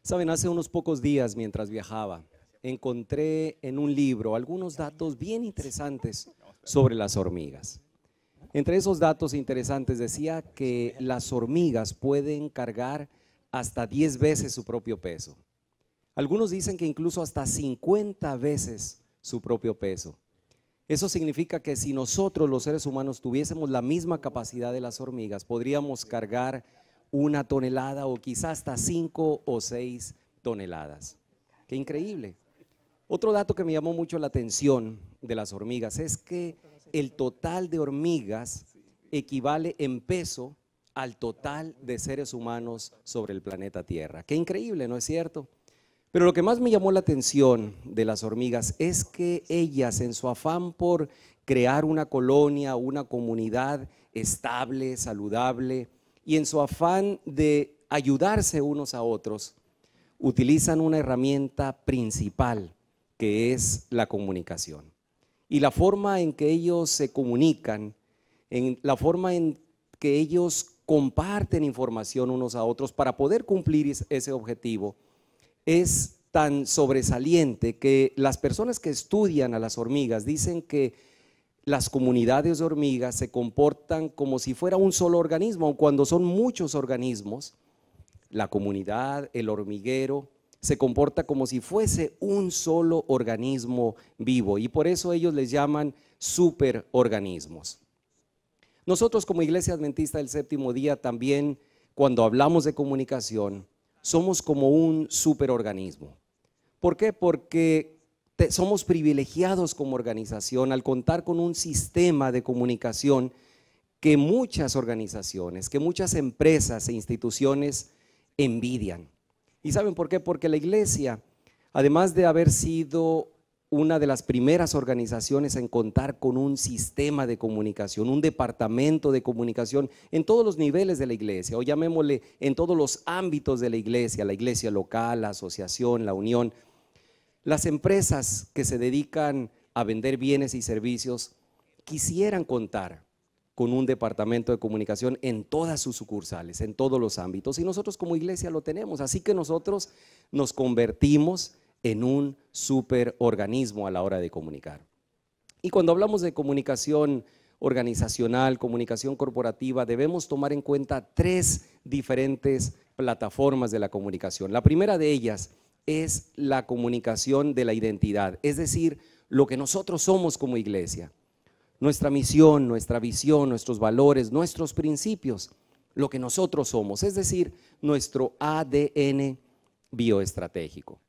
Saben, hace unos pocos días, mientras viajaba, encontré en un libro algunos datos bien interesantes sobre las hormigas. Entre esos datos interesantes decía que las hormigas pueden cargar hasta 10 veces su propio peso. Algunos dicen que incluso hasta 50 veces su propio peso. Eso significa que si nosotros los seres humanos tuviésemos la misma capacidad de las hormigas, podríamos cargar una tonelada o quizás hasta 5 o 6 toneladas. Qué increíble. Otro dato que me llamó mucho la atención de las hormigas es que el total de hormigas equivale en peso al total de seres humanos sobre el planeta Tierra. Qué increíble, ¿no es cierto? Pero lo que más me llamó la atención de las hormigas es que ellas, en su afán por crear una colonia, una comunidad estable, saludable, y en su afán de ayudarse unos a otros, utilizan una herramienta principal, que es la comunicación y la forma en que ellos se comunican, en la forma en que ellos comparten información unos a otros para poder cumplir ese objetivo, es tan sobresaliente que las personas que estudian a las hormigas dicen que las comunidades de hormigas se comportan como si fuera un solo organismo, cuando son muchos organismos, la comunidad, el hormiguero, se comporta como si fuese un solo organismo vivo y por eso ellos les llaman superorganismos. Nosotros como Iglesia Adventista del Séptimo Día también, cuando hablamos de comunicación, somos como un superorganismo. ¿Por qué? Porque somos privilegiados como organización al contar con un sistema de comunicación que muchas organizaciones, que muchas empresas e instituciones envidian. ¿Y saben por qué? Porque la iglesia, además de haber sido una de las primeras organizaciones en contar con un sistema de comunicación, un departamento de comunicación en todos los niveles de la iglesia, o llamémosle en todos los ámbitos de la iglesia, la iglesia local, la asociación, la unión. Las empresas que se dedican a vender bienes y servicios quisieran contar con un departamento de comunicación en todas sus sucursales, en todos los ámbitos. Y nosotros como iglesia lo tenemos. Así que nosotros nos convertimos en un superorganismo a la hora de comunicar. Y cuando hablamos de comunicación organizacional, comunicación corporativa, debemos tomar en cuenta tres diferentes plataformas de la comunicación. La primera de ellas es la comunicación de la identidad, es decir, lo que nosotros somos como iglesia nuestra misión, nuestra visión, nuestros valores, nuestros principios, lo que nosotros somos, es decir, nuestro ADN bioestratégico.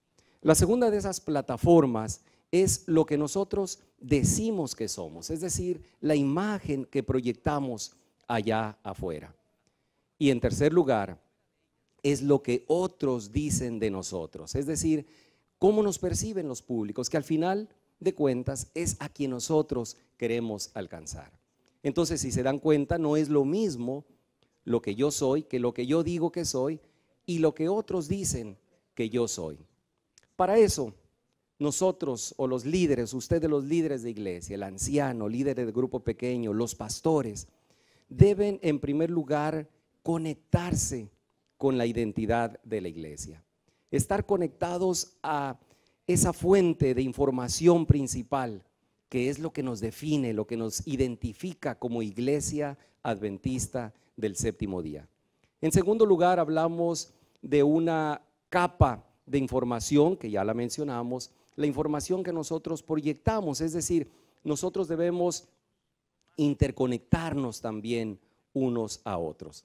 La segunda de esas plataformas es lo que nosotros decimos que somos, es decir, la imagen que proyectamos allá afuera. Y en tercer lugar, es lo que otros dicen de nosotros, es decir, cómo nos perciben los públicos, que al final de cuentas es a quien nosotros queremos alcanzar. Entonces, si se dan cuenta, no es lo mismo lo que yo soy que lo que yo digo que soy y lo que otros dicen que yo soy. Para eso, nosotros o los líderes, ustedes los líderes de iglesia, el anciano, líder de grupo pequeño, los pastores, deben en primer lugar conectarse con la identidad de la iglesia. Estar conectados a esa fuente de información principal que es lo que nos define, lo que nos identifica como iglesia adventista del séptimo día. En segundo lugar, hablamos de una capa de información, que ya la mencionamos, la información que nosotros proyectamos, es decir, nosotros debemos interconectarnos también unos a otros,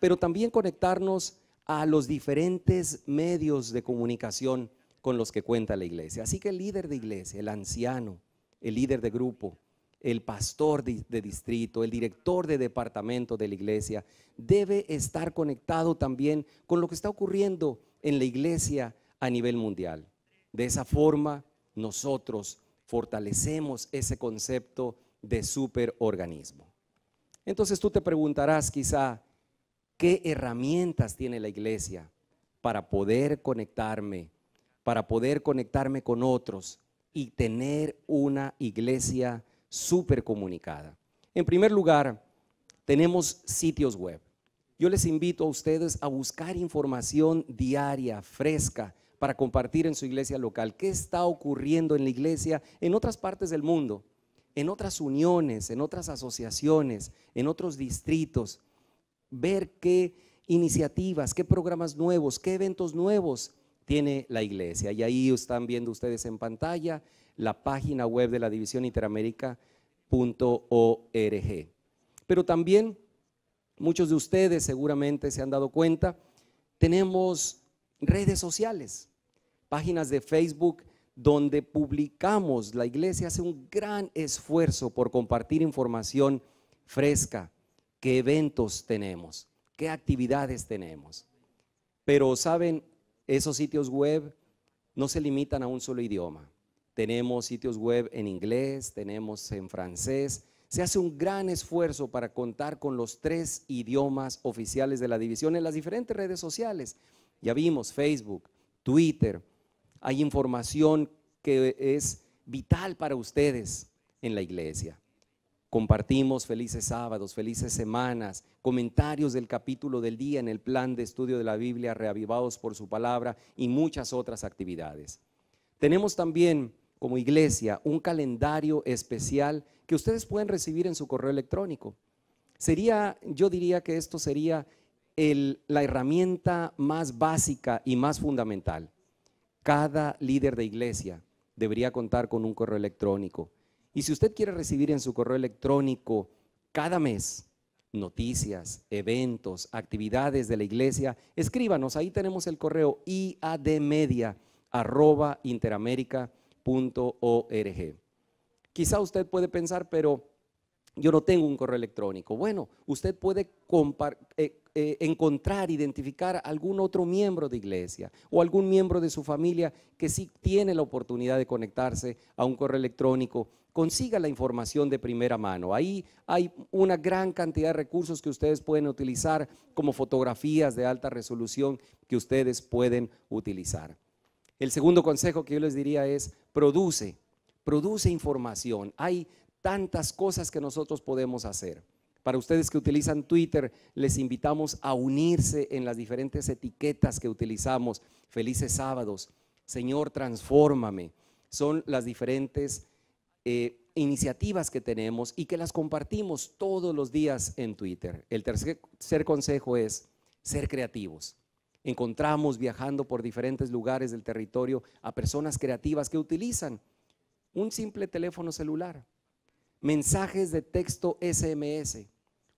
pero también conectarnos a los diferentes medios de comunicación con los que cuenta la iglesia. Así que el líder de iglesia, el anciano, el líder de grupo, el pastor de, distrito, el director de departamento de la iglesia, debe estar conectado también con lo que está ocurriendo en la iglesia a nivel mundial. De esa forma, nosotros fortalecemos ese concepto de superorganismo. Entonces tú te preguntarás quizá, ¿qué herramientas tiene la iglesia para poder conectarme, para poder conectarme con otros, y tener una iglesia súper comunicada. En primer lugar, tenemos sitios web. Yo les invito a ustedes a buscar información diaria, fresca, para compartir en su iglesia local. ¿Qué está ocurriendo en la iglesia en otras partes del mundo? En otras uniones, en otras asociaciones, en otros distritos. Ver qué iniciativas, qué programas nuevos, qué eventos nuevos tiene la iglesia. Y ahí están viendo ustedes en pantalla la página web de la División Interamérica.org. Pero también muchos de ustedes seguramente se han dado cuenta, tenemos redes sociales, páginas de Facebook donde publicamos, la iglesia hace un gran esfuerzo por compartir información fresca, qué eventos tenemos, qué actividades tenemos. Pero saben, esos sitios web no se limitan a un solo idioma. Tenemos sitios web en inglés, tenemos en francés. Se hace un gran esfuerzo para contar con los tres idiomas oficiales de la división en las diferentes redes sociales. Ya vimos Facebook, Twitter. Hay información que es vital para ustedes en la iglesia. Compartimos felices sábados, felices semanas, comentarios del capítulo del día en el plan de estudio de la Biblia, reavivados por su palabra y muchas otras actividades. Tenemos también como iglesia un calendario especial que ustedes pueden recibir en su correo electrónico. Sería, yo diría que esto sería la herramienta más básica y más fundamental. Cada líder de iglesia debería contar con un correo electrónico y si usted quiere recibir en su correo electrónico cada mes noticias, eventos, actividades de la iglesia, escríbanos. Ahí tenemos el correo iadmedia.interamerica.org. Quizá usted puede pensar, pero yo no tengo un correo electrónico. Bueno, usted puede eh, eh, encontrar, identificar algún otro miembro de iglesia o algún miembro de su familia que sí tiene la oportunidad de conectarse a un correo electrónico. Consiga la información de primera mano. Ahí hay una gran cantidad de recursos que ustedes pueden utilizar como fotografías de alta resolución que ustedes pueden utilizar. El segundo consejo que yo les diría es produce, produce información. Hay tantas cosas que nosotros podemos hacer. Para ustedes que utilizan Twitter, les invitamos a unirse en las diferentes etiquetas que utilizamos. Felices sábados, Señor, transfórmame. Son las diferentes eh, iniciativas que tenemos y que las compartimos todos los días en Twitter. El tercer, tercer consejo es ser creativos. Encontramos viajando por diferentes lugares del territorio a personas creativas que utilizan un simple teléfono celular mensajes de texto SMS.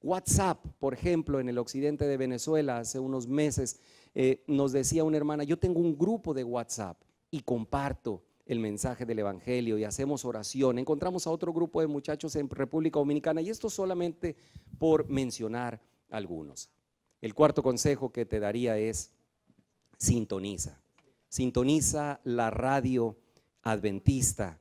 WhatsApp, por ejemplo, en el occidente de Venezuela, hace unos meses, eh, nos decía una hermana, yo tengo un grupo de WhatsApp y comparto el mensaje del Evangelio y hacemos oración. Encontramos a otro grupo de muchachos en República Dominicana y esto solamente por mencionar algunos. El cuarto consejo que te daría es sintoniza. Sintoniza la radio adventista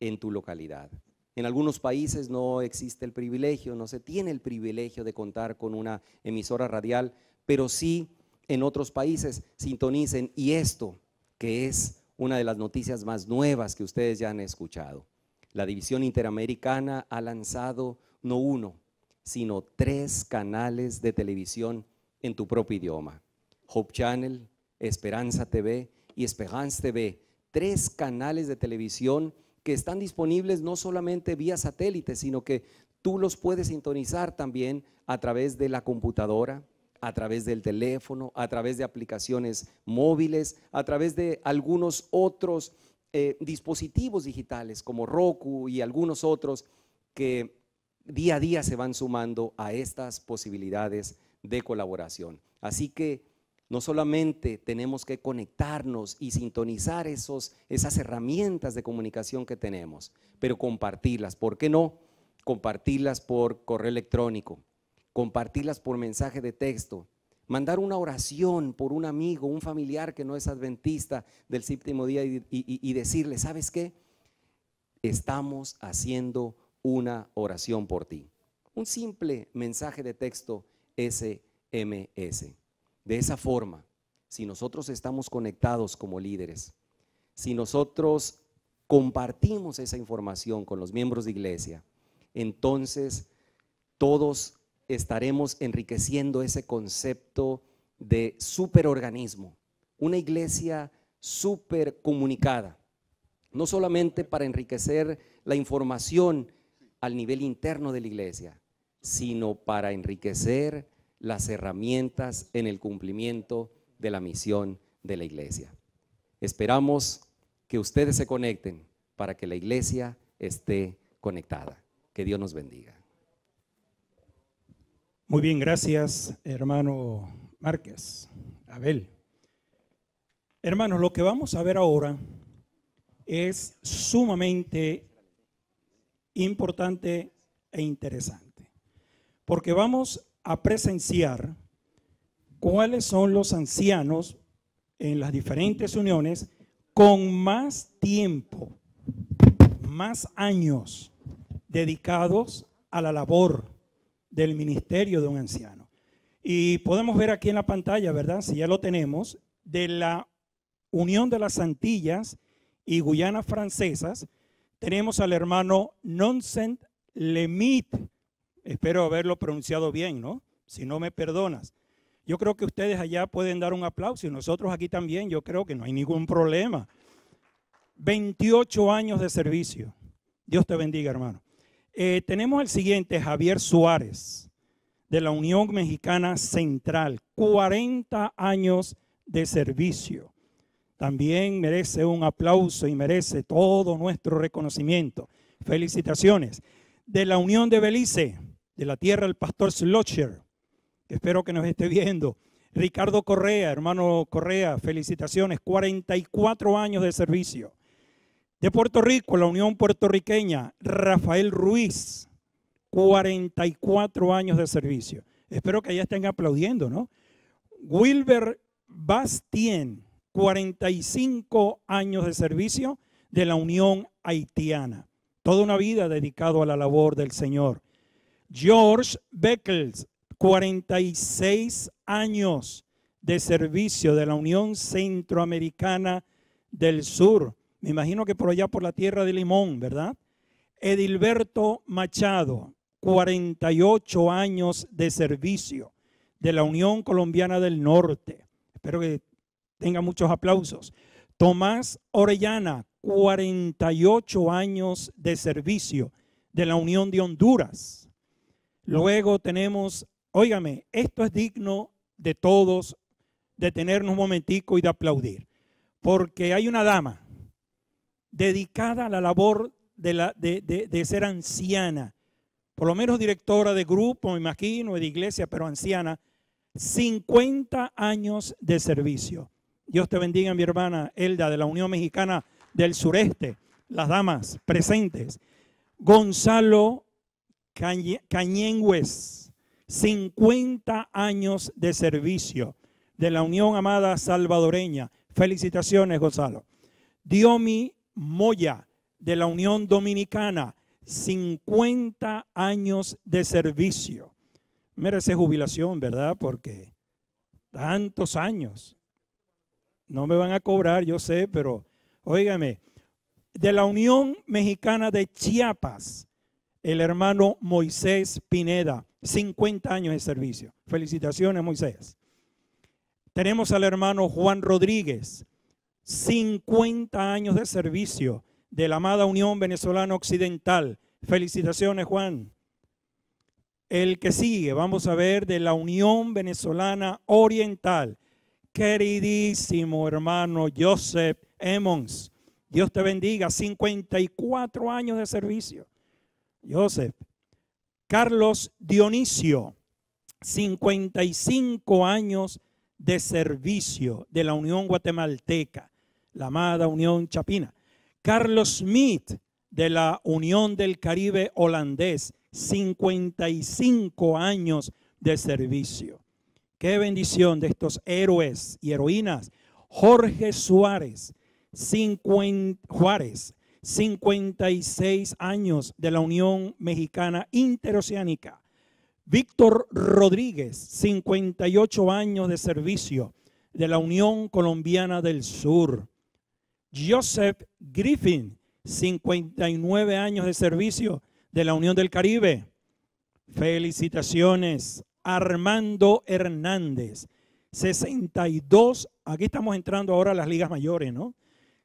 en tu localidad. En algunos países no existe el privilegio, no se tiene el privilegio de contar con una emisora radial, pero sí en otros países sintonicen y esto, que es una de las noticias más nuevas que ustedes ya han escuchado. La División Interamericana ha lanzado no uno, sino tres canales de televisión en tu propio idioma. Hope Channel, Esperanza TV y Esperanza TV, tres canales de televisión que están disponibles no solamente vía satélite, sino que tú los puedes sintonizar también a través de la computadora, a través del teléfono, a través de aplicaciones móviles, a través de algunos otros eh, dispositivos digitales como Roku y algunos otros que día a día se van sumando a estas posibilidades de colaboración. Así que no solamente tenemos que conectarnos y sintonizar esos, esas herramientas de comunicación que tenemos, pero compartirlas. ¿Por qué no? Compartirlas por correo electrónico, compartirlas por mensaje de texto, mandar una oración por un amigo, un familiar que no es adventista del séptimo día y, y decirle, ¿sabes qué? Estamos haciendo una oración por ti. Un simple mensaje de texto SMS. De esa forma, si nosotros estamos conectados como líderes, si nosotros compartimos esa información con los miembros de iglesia, entonces todos estaremos enriqueciendo ese concepto de superorganismo, una iglesia supercomunicada, no solamente para enriquecer la información al nivel interno de la iglesia, sino para enriquecer las herramientas en el cumplimiento de la misión de la iglesia. Esperamos que ustedes se conecten para que la iglesia esté conectada. Que Dios nos bendiga. Muy bien, gracias hermano Márquez, Abel. Hermanos, lo que vamos a ver ahora es sumamente importante e interesante, porque vamos a presenciar cuáles son los ancianos en las diferentes uniones con más tiempo, más años dedicados a la labor del ministerio de un anciano. Y podemos ver aquí en la pantalla, ¿verdad? Si ya lo tenemos, de la Unión de las Antillas y Guyana Francesas, tenemos al hermano Nonsent Lemit, Espero haberlo pronunciado bien, ¿no? Si no me perdonas. Yo creo que ustedes allá pueden dar un aplauso y nosotros aquí también, yo creo que no hay ningún problema. 28 años de servicio. Dios te bendiga, hermano. Eh, tenemos al siguiente, Javier Suárez, de la Unión Mexicana Central. 40 años de servicio. También merece un aplauso y merece todo nuestro reconocimiento. Felicitaciones. De la Unión de Belice, de la tierra, el pastor Slotcher, espero que nos esté viendo. Ricardo Correa, hermano Correa, felicitaciones, 44 años de servicio. De Puerto Rico, la Unión Puertorriqueña, Rafael Ruiz, 44 años de servicio. Espero que allá estén aplaudiendo, ¿no? Wilber Bastien, 45 años de servicio de la Unión Haitiana. Toda una vida dedicado a la labor del Señor. George Beckles, 46 años de servicio de la Unión Centroamericana del Sur. Me imagino que por allá por la tierra de Limón, ¿verdad? Edilberto Machado, 48 años de servicio de la Unión Colombiana del Norte. Espero que tenga muchos aplausos. Tomás Orellana, 48 años de servicio de la Unión de Honduras. Luego tenemos, óigame, esto es digno de todos de tenernos un momentico y de aplaudir, porque hay una dama dedicada a la labor de, la, de, de ser anciana, por lo menos directora de grupo, me imagino, de iglesia, pero anciana, 50 años de servicio. Dios te bendiga, mi hermana Elda, de la Unión Mexicana del Sureste, las damas presentes. Gonzalo Cañengüez 50 años de servicio de la Unión Amada Salvadoreña. Felicitaciones, Gonzalo. Diomi Moya, de la Unión Dominicana, 50 años de servicio. Merece jubilación, ¿verdad? Porque tantos años. No me van a cobrar, yo sé, pero óigame. De la Unión Mexicana de Chiapas, el hermano Moisés Pineda, 50 años de servicio. Felicitaciones, Moisés. Tenemos al hermano Juan Rodríguez, 50 años de servicio de la amada Unión Venezolana Occidental. Felicitaciones, Juan. El que sigue, vamos a ver, de la Unión Venezolana Oriental. Queridísimo hermano Joseph Emmons, Dios te bendiga, 54 años de servicio. Joseph. Carlos Dionisio, 55 años de servicio de la Unión Guatemalteca, la amada Unión Chapina. Carlos Smith, de la Unión del Caribe holandés, 55 años de servicio. Qué bendición de estos héroes y heroínas. Jorge Suárez, 50, 56 años de la Unión Mexicana Interoceánica. Víctor Rodríguez, 58 años de servicio de la Unión Colombiana del Sur. Joseph Griffin, 59 años de servicio de la Unión del Caribe. Felicitaciones. Armando Hernández, 62. Aquí estamos entrando ahora a las ligas mayores, ¿no?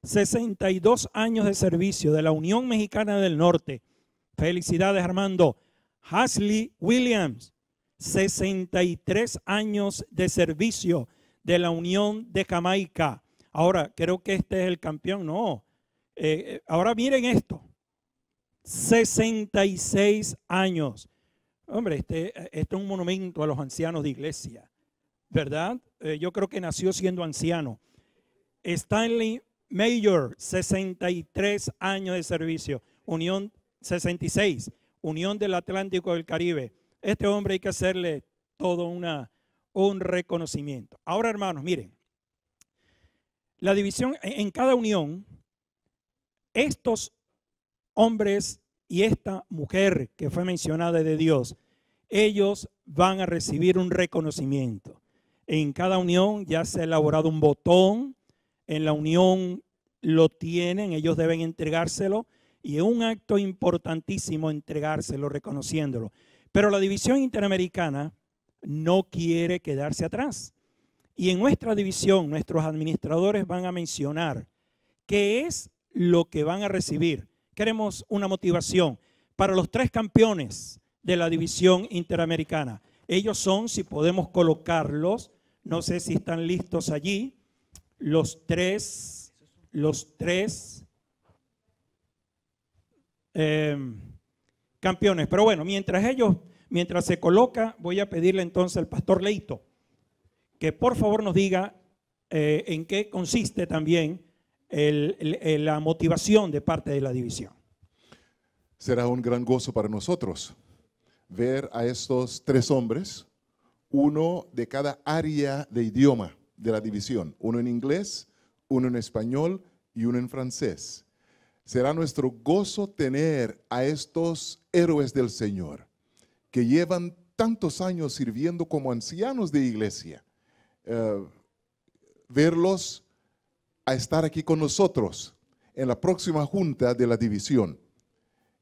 62 años de servicio de la Unión Mexicana del Norte. Felicidades, Armando. Hasley Williams, 63 años de servicio de la Unión de Jamaica. Ahora, creo que este es el campeón, no. Eh, eh, ahora miren esto. 66 años. Hombre, este, eh, es un monumento a los ancianos de iglesia, ¿verdad? yo creo que nació siendo anciano. Stanley Mayor, 63 años de servicio. Unión 66, Unión del Atlántico del Caribe. Este hombre hay que hacerle todo un reconocimiento. Ahora, hermanos, miren. La división en cada unión, estos hombres y esta mujer que fue mencionada de Dios, ellos van a recibir un reconocimiento. En cada unión ya se ha elaborado un botón en la unión lo tienen, ellos deben entregárselo y es un acto importantísimo entregárselo, reconociéndolo. Pero la división interamericana no quiere quedarse atrás. Y en nuestra división, nuestros administradores van a mencionar qué es lo que van a recibir. Queremos una motivación para los tres campeones de la división interamericana. Ellos son, si podemos colocarlos, no sé si están listos allí, los tres, los tres em, campeones. Pero bueno, mientras ellos, mientras se coloca, voy a pedirle entonces al pastor Leito que por favor nos diga eh, en qué consiste también la motivación de parte de la división. Será un gran gozo para nosotros ver a estos tres hombres, uno de cada área de idioma de la división, uno en inglés, uno en español y uno en francés. Será nuestro gozo tener a estos héroes del Señor que llevan tantos años sirviendo como ancianos de iglesia, eh, verlos a estar aquí con nosotros en la próxima junta de la división.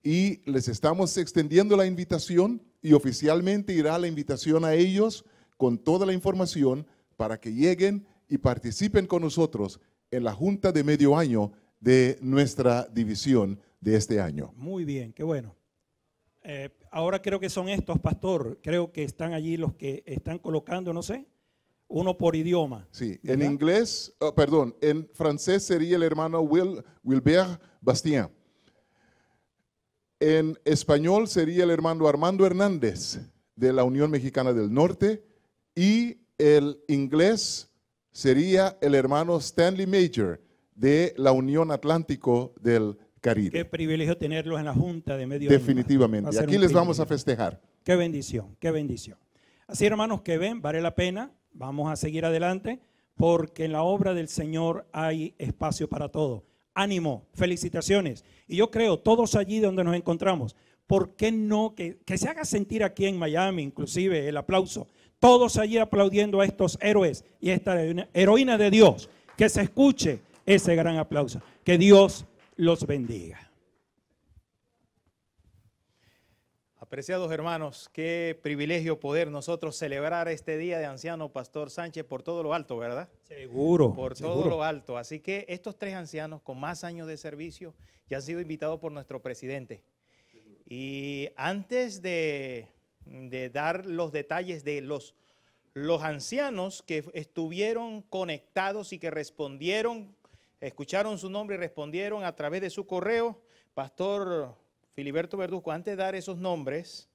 Y les estamos extendiendo la invitación y oficialmente irá la invitación a ellos con toda la información para que lleguen y participen con nosotros en la junta de medio año de nuestra división de este año. Muy bien, qué bueno. Eh, ahora creo que son estos, pastor. Creo que están allí los que están colocando, no sé, uno por idioma. Sí, en inglés, oh, perdón, en francés sería el hermano Will, Wilbert Bastien. En español sería el hermano Armando Hernández de la Unión Mexicana del Norte y el inglés sería el hermano Stanley Major de la Unión Atlántico del Caribe. Qué privilegio tenerlos en la Junta de Medio Definitivamente. Aquí les vamos a festejar. Qué bendición, qué bendición. Así hermanos que ven, vale la pena, vamos a seguir adelante, porque en la obra del Señor hay espacio para todo. Ánimo, felicitaciones. Y yo creo, todos allí donde nos encontramos, ¿por qué no? Que, que se haga sentir aquí en Miami, inclusive el aplauso todos allí aplaudiendo a estos héroes y a esta heroína de Dios. Que se escuche ese gran aplauso. Que Dios los bendiga. Apreciados hermanos, qué privilegio poder nosotros celebrar este día de anciano Pastor Sánchez por todo lo alto, ¿verdad? Seguro. Por todo lo alto. Así que estos tres ancianos con más años de servicio ya han sido invitados por nuestro presidente. Y antes de de dar los detalles de los, los ancianos que estuvieron conectados y que respondieron, escucharon su nombre y respondieron a través de su correo. Pastor Filiberto Verduzco, antes de dar esos nombres,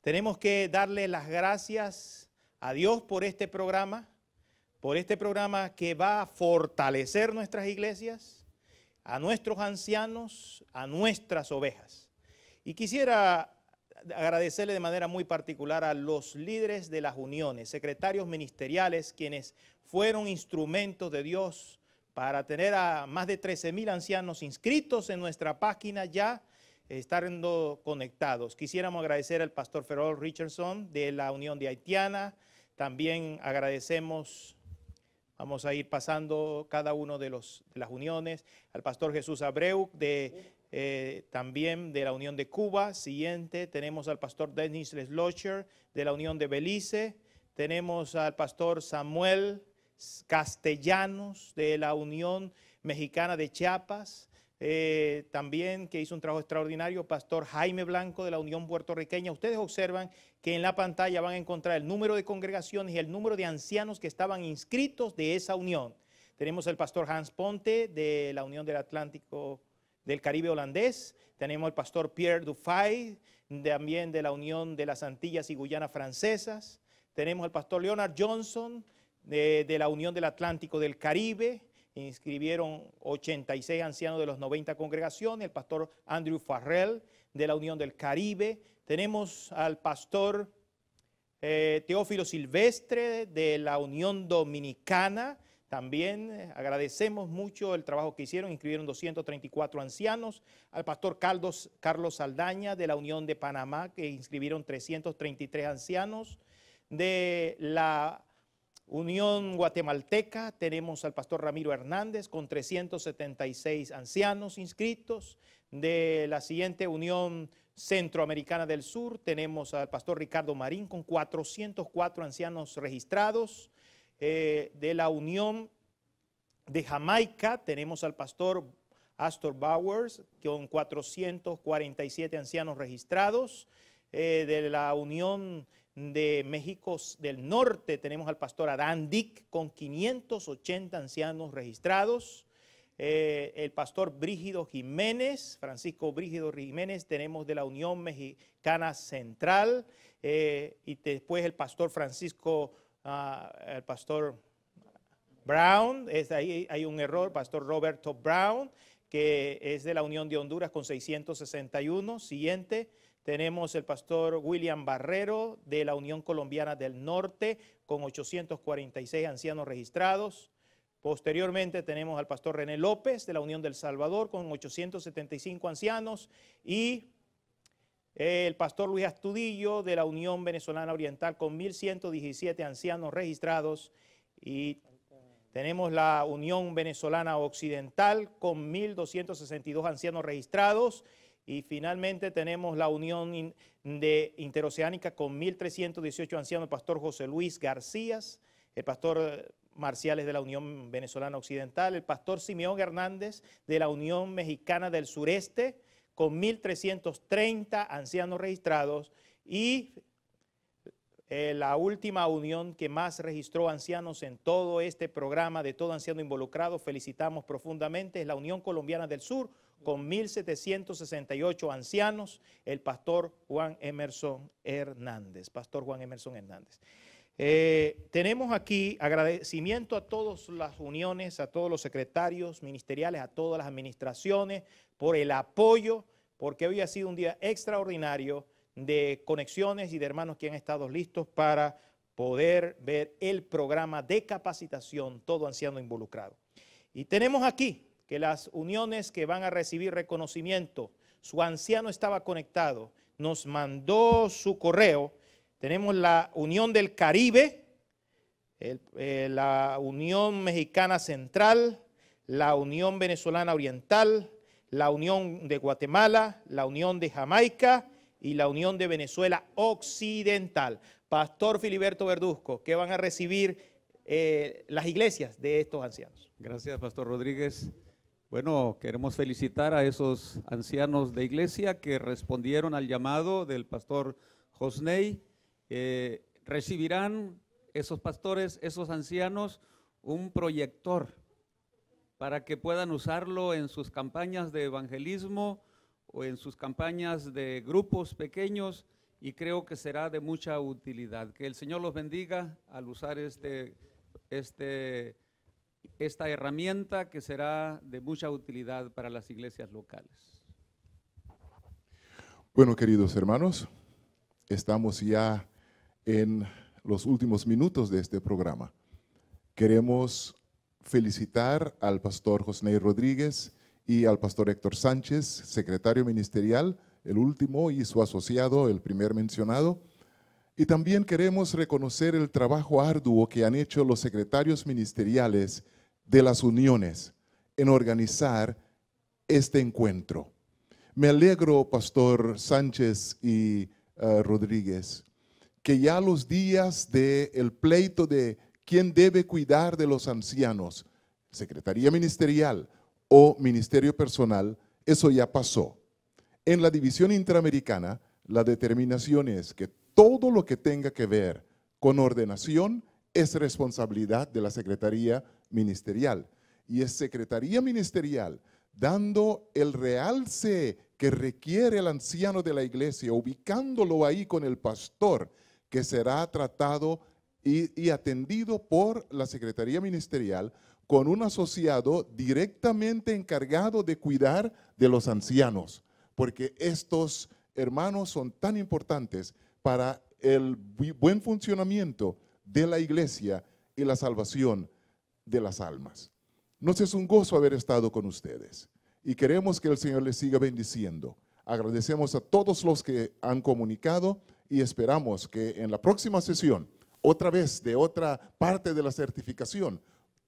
tenemos que darle las gracias a Dios por este programa, por este programa que va a fortalecer nuestras iglesias, a nuestros ancianos, a nuestras ovejas. Y quisiera agradecerle de manera muy particular a los líderes de las uniones, secretarios ministeriales, quienes fueron instrumentos de Dios para tener a más de 13 mil ancianos inscritos en nuestra página ya estando conectados. Quisiéramos agradecer al pastor Ferol Richardson de la Unión de Haitiana. También agradecemos, vamos a ir pasando cada uno de, los, de las uniones, al pastor Jesús Abreu de eh, también de la Unión de Cuba. Siguiente, tenemos al pastor Dennis Leslocher de la Unión de Belice. Tenemos al pastor Samuel Castellanos de la Unión Mexicana de Chiapas. Eh, también que hizo un trabajo extraordinario, Pastor Jaime Blanco de la Unión Puertorriqueña. Ustedes observan que en la pantalla van a encontrar el número de congregaciones y el número de ancianos que estaban inscritos de esa unión. Tenemos el Pastor Hans Ponte de la Unión del Atlántico del Caribe holandés, tenemos al pastor Pierre Dufay, también de la Unión de las Antillas y Guyana Francesas, tenemos al pastor Leonard Johnson, de, la Unión del Atlántico del Caribe, inscribieron 86 ancianos de los 90 congregaciones, el pastor Andrew Farrell, de la Unión del Caribe, tenemos al pastor eh, Teófilo Silvestre, de la Unión Dominicana, también eh, agradecemos mucho el trabajo que hicieron, inscribieron 234 ancianos, al pastor Carlos, Saldaña de la Unión de Panamá, que inscribieron 333 ancianos, de la Unión Guatemalteca tenemos al pastor Ramiro Hernández con 376 ancianos inscritos, de la siguiente Unión Centroamericana del Sur tenemos al pastor Ricardo Marín con 404 ancianos registrados, eh, de la Unión de Jamaica, tenemos al pastor Astor Bowers, con 447 ancianos registrados. Eh, de la Unión de México del Norte tenemos al pastor Adán Dick, con 580 ancianos registrados. Eh, el pastor Brígido Jiménez, Francisco Brígido Jiménez, tenemos de la Unión Mexicana Central, y después el pastor Francisco Ah, el pastor Brown, es, ahí hay un error, pastor Roberto Brown, que es de la Unión de Honduras con 661. Siguiente, tenemos el pastor William Barrero de la Unión Colombiana del Norte con 846 ancianos registrados. Posteriormente tenemos al pastor René López de la Unión del Salvador con 875 ancianos y el pastor Luis Astudillo de la Unión Venezolana Oriental con 1.117 ancianos registrados y tenemos la Unión Venezolana Occidental con 1.262 ancianos registrados y finalmente tenemos la Unión de Interoceánica con 1.318 ancianos, el pastor José Luis García, el pastor Marciales de la Unión Venezolana Occidental, el pastor Simeón Hernández de la Unión Mexicana del Sureste, con 1.330 ancianos registrados y eh, la última unión que más registró ancianos en todo este programa de todo anciano involucrado, felicitamos profundamente, es la Unión Colombiana del Sur, con 1.768 ancianos, el pastor Juan Emerson Hernández. Pastor Juan Emerson Hernández. Eh, tenemos aquí agradecimiento a todas las uniones, a todos los secretarios ministeriales, a todas las administraciones por el apoyo, porque hoy ha sido un día extraordinario de conexiones y de hermanos que han estado listos para poder ver el programa de capacitación Todo Anciano Involucrado. Y tenemos aquí que las uniones que van a recibir reconocimiento, su anciano estaba conectado, nos mandó su correo tenemos la Unión del Caribe, eh, la Unión Mexicana Central, la Unión Venezolana Oriental, la Unión de Guatemala, la Unión de Jamaica y la Unión de Venezuela Occidental. Pastor Filiberto Verduzco, ¿qué van a recibir eh, las iglesias de estos ancianos? Gracias, Pastor Rodríguez. Bueno, queremos felicitar a esos ancianos de iglesia que respondieron al llamado del Pastor Josney eh, recibirán esos pastores, esos ancianos, un proyector para que puedan usarlo en sus campañas de evangelismo o en sus campañas de grupos pequeños y creo que será de mucha utilidad. Que el Señor los bendiga al usar este, este, esta herramienta que será de mucha utilidad para las iglesias locales. Bueno, queridos hermanos, estamos ya en los últimos minutos de este programa. Queremos felicitar al pastor José Rodríguez y al pastor Héctor Sánchez, secretario ministerial, el último, y su asociado, el primer mencionado. Y también queremos reconocer el trabajo arduo que han hecho los secretarios ministeriales de las uniones en organizar este encuentro. Me alegro, Pastor Sánchez y eh, Rodríguez, que ya los días del pleito de quién debe cuidar de los ancianos, Secretaría Ministerial o Ministerio Personal, eso ya pasó. En la división interamericana la determinación es que todo lo que tenga que ver con ordenación es responsabilidad de la Secretaría Ministerial. Y es Secretaría Ministerial dando el realce que requiere el anciano de la iglesia, ubicándolo ahí con el pastor que será tratado y, atendido por la Secretaría Ministerial con un asociado directamente encargado de cuidar de los ancianos, porque estos hermanos son tan importantes para el buen funcionamiento de la iglesia y la salvación de las almas. Nos es un gozo haber estado con ustedes y queremos que el Señor les siga bendiciendo. Agradecemos a todos los que han comunicado y esperamos que en la próxima sesión, otra vez de otra parte de la certificación,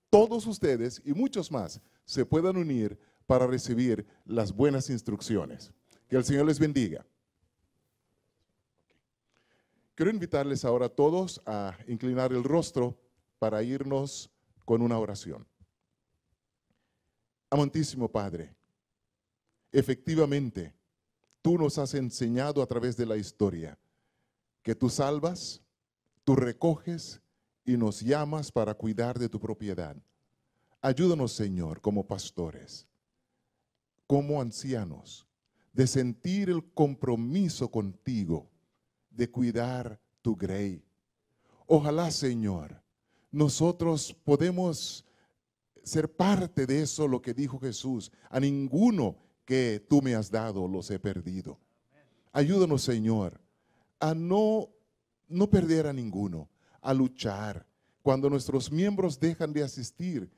todos ustedes y muchos más se puedan unir para recibir las buenas instrucciones. Que el Señor les bendiga. Quiero invitarles ahora a todos a inclinar el rostro para irnos con una oración. Amantísimo Padre, efectivamente, tú nos has enseñado a través de la historia que tú salvas, tú recoges y nos llamas para cuidar de tu propiedad. Ayúdanos, Señor, como pastores, como ancianos, de sentir el compromiso contigo de cuidar tu grey. Ojalá, Señor, nosotros podemos ser parte de eso, lo que dijo Jesús. A ninguno que tú me has dado los he perdido. Ayúdanos, Señor, a no, no perder a ninguno, a luchar. Cuando nuestros miembros dejan de asistir,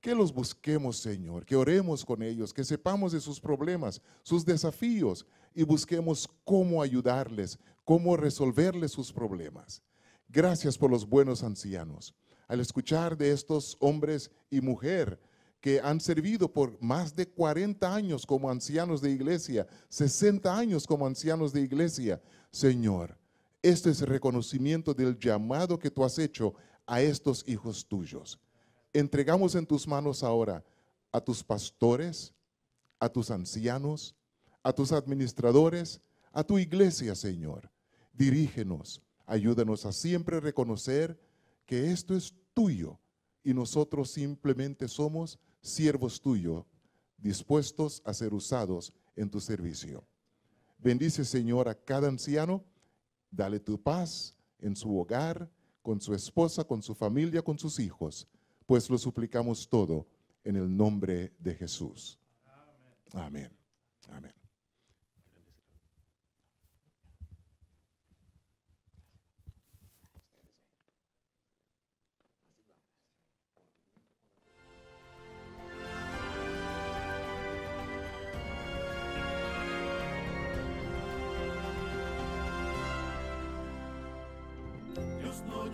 que los busquemos, Señor, que oremos con ellos, que sepamos de sus problemas, sus desafíos y busquemos cómo ayudarles, cómo resolverles sus problemas. Gracias por los buenos ancianos. Al escuchar de estos hombres y mujeres que han servido por más de 40 años como ancianos de iglesia, 60 años como ancianos de iglesia. Señor, este es reconocimiento del llamado que tú has hecho a estos hijos tuyos. Entregamos en tus manos ahora a tus pastores, a tus ancianos, a tus administradores, a tu iglesia, Señor. Dirígenos, ayúdanos a siempre reconocer que esto es tuyo y nosotros simplemente somos siervos tuyos, dispuestos a ser usados en tu servicio. Bendice, Señor, a cada anciano, dale tu paz en su hogar, con su esposa, con su familia, con sus hijos, pues lo suplicamos todo en el nombre de Jesús. Amén. Amén. Amén.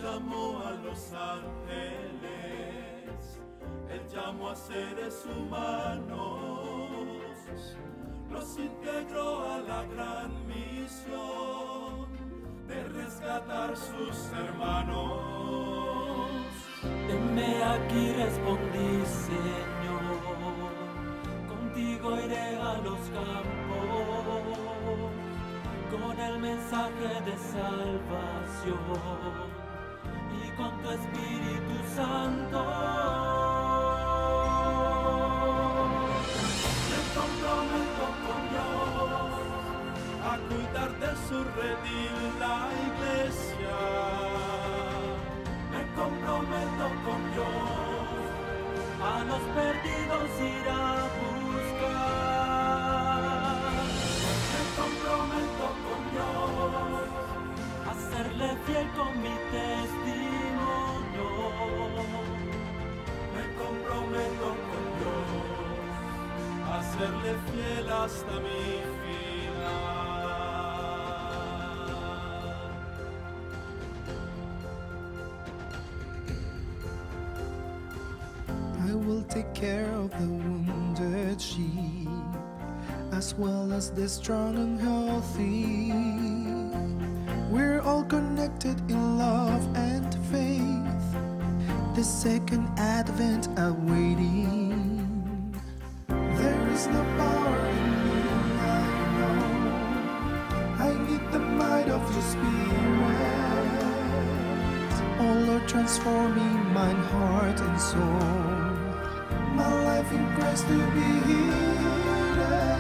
llamó a los ángeles, Él llamó a seres humanos, los integró a la gran misión de rescatar sus hermanos. Tenme aquí, respondí Señor, contigo iré a los campos, con el mensaje de salvación con tu Espíritu Santo. Me comprometo con Dios a cuidar de su redil la iglesia. Me comprometo con Dios a los perdidos ir a buscar. Me comprometo con Dios a serle fiel con mi testimonio. comprometo con Dios a serle fiel hasta mi final. I will take care of the wounded sheep as well as the strong and healthy. We're all connected in the second advent awaiting. waiting. There is no power in me, I know. I need the might of your spirit. Oh Lord, transforming my heart and soul. My life in Christ to be healed.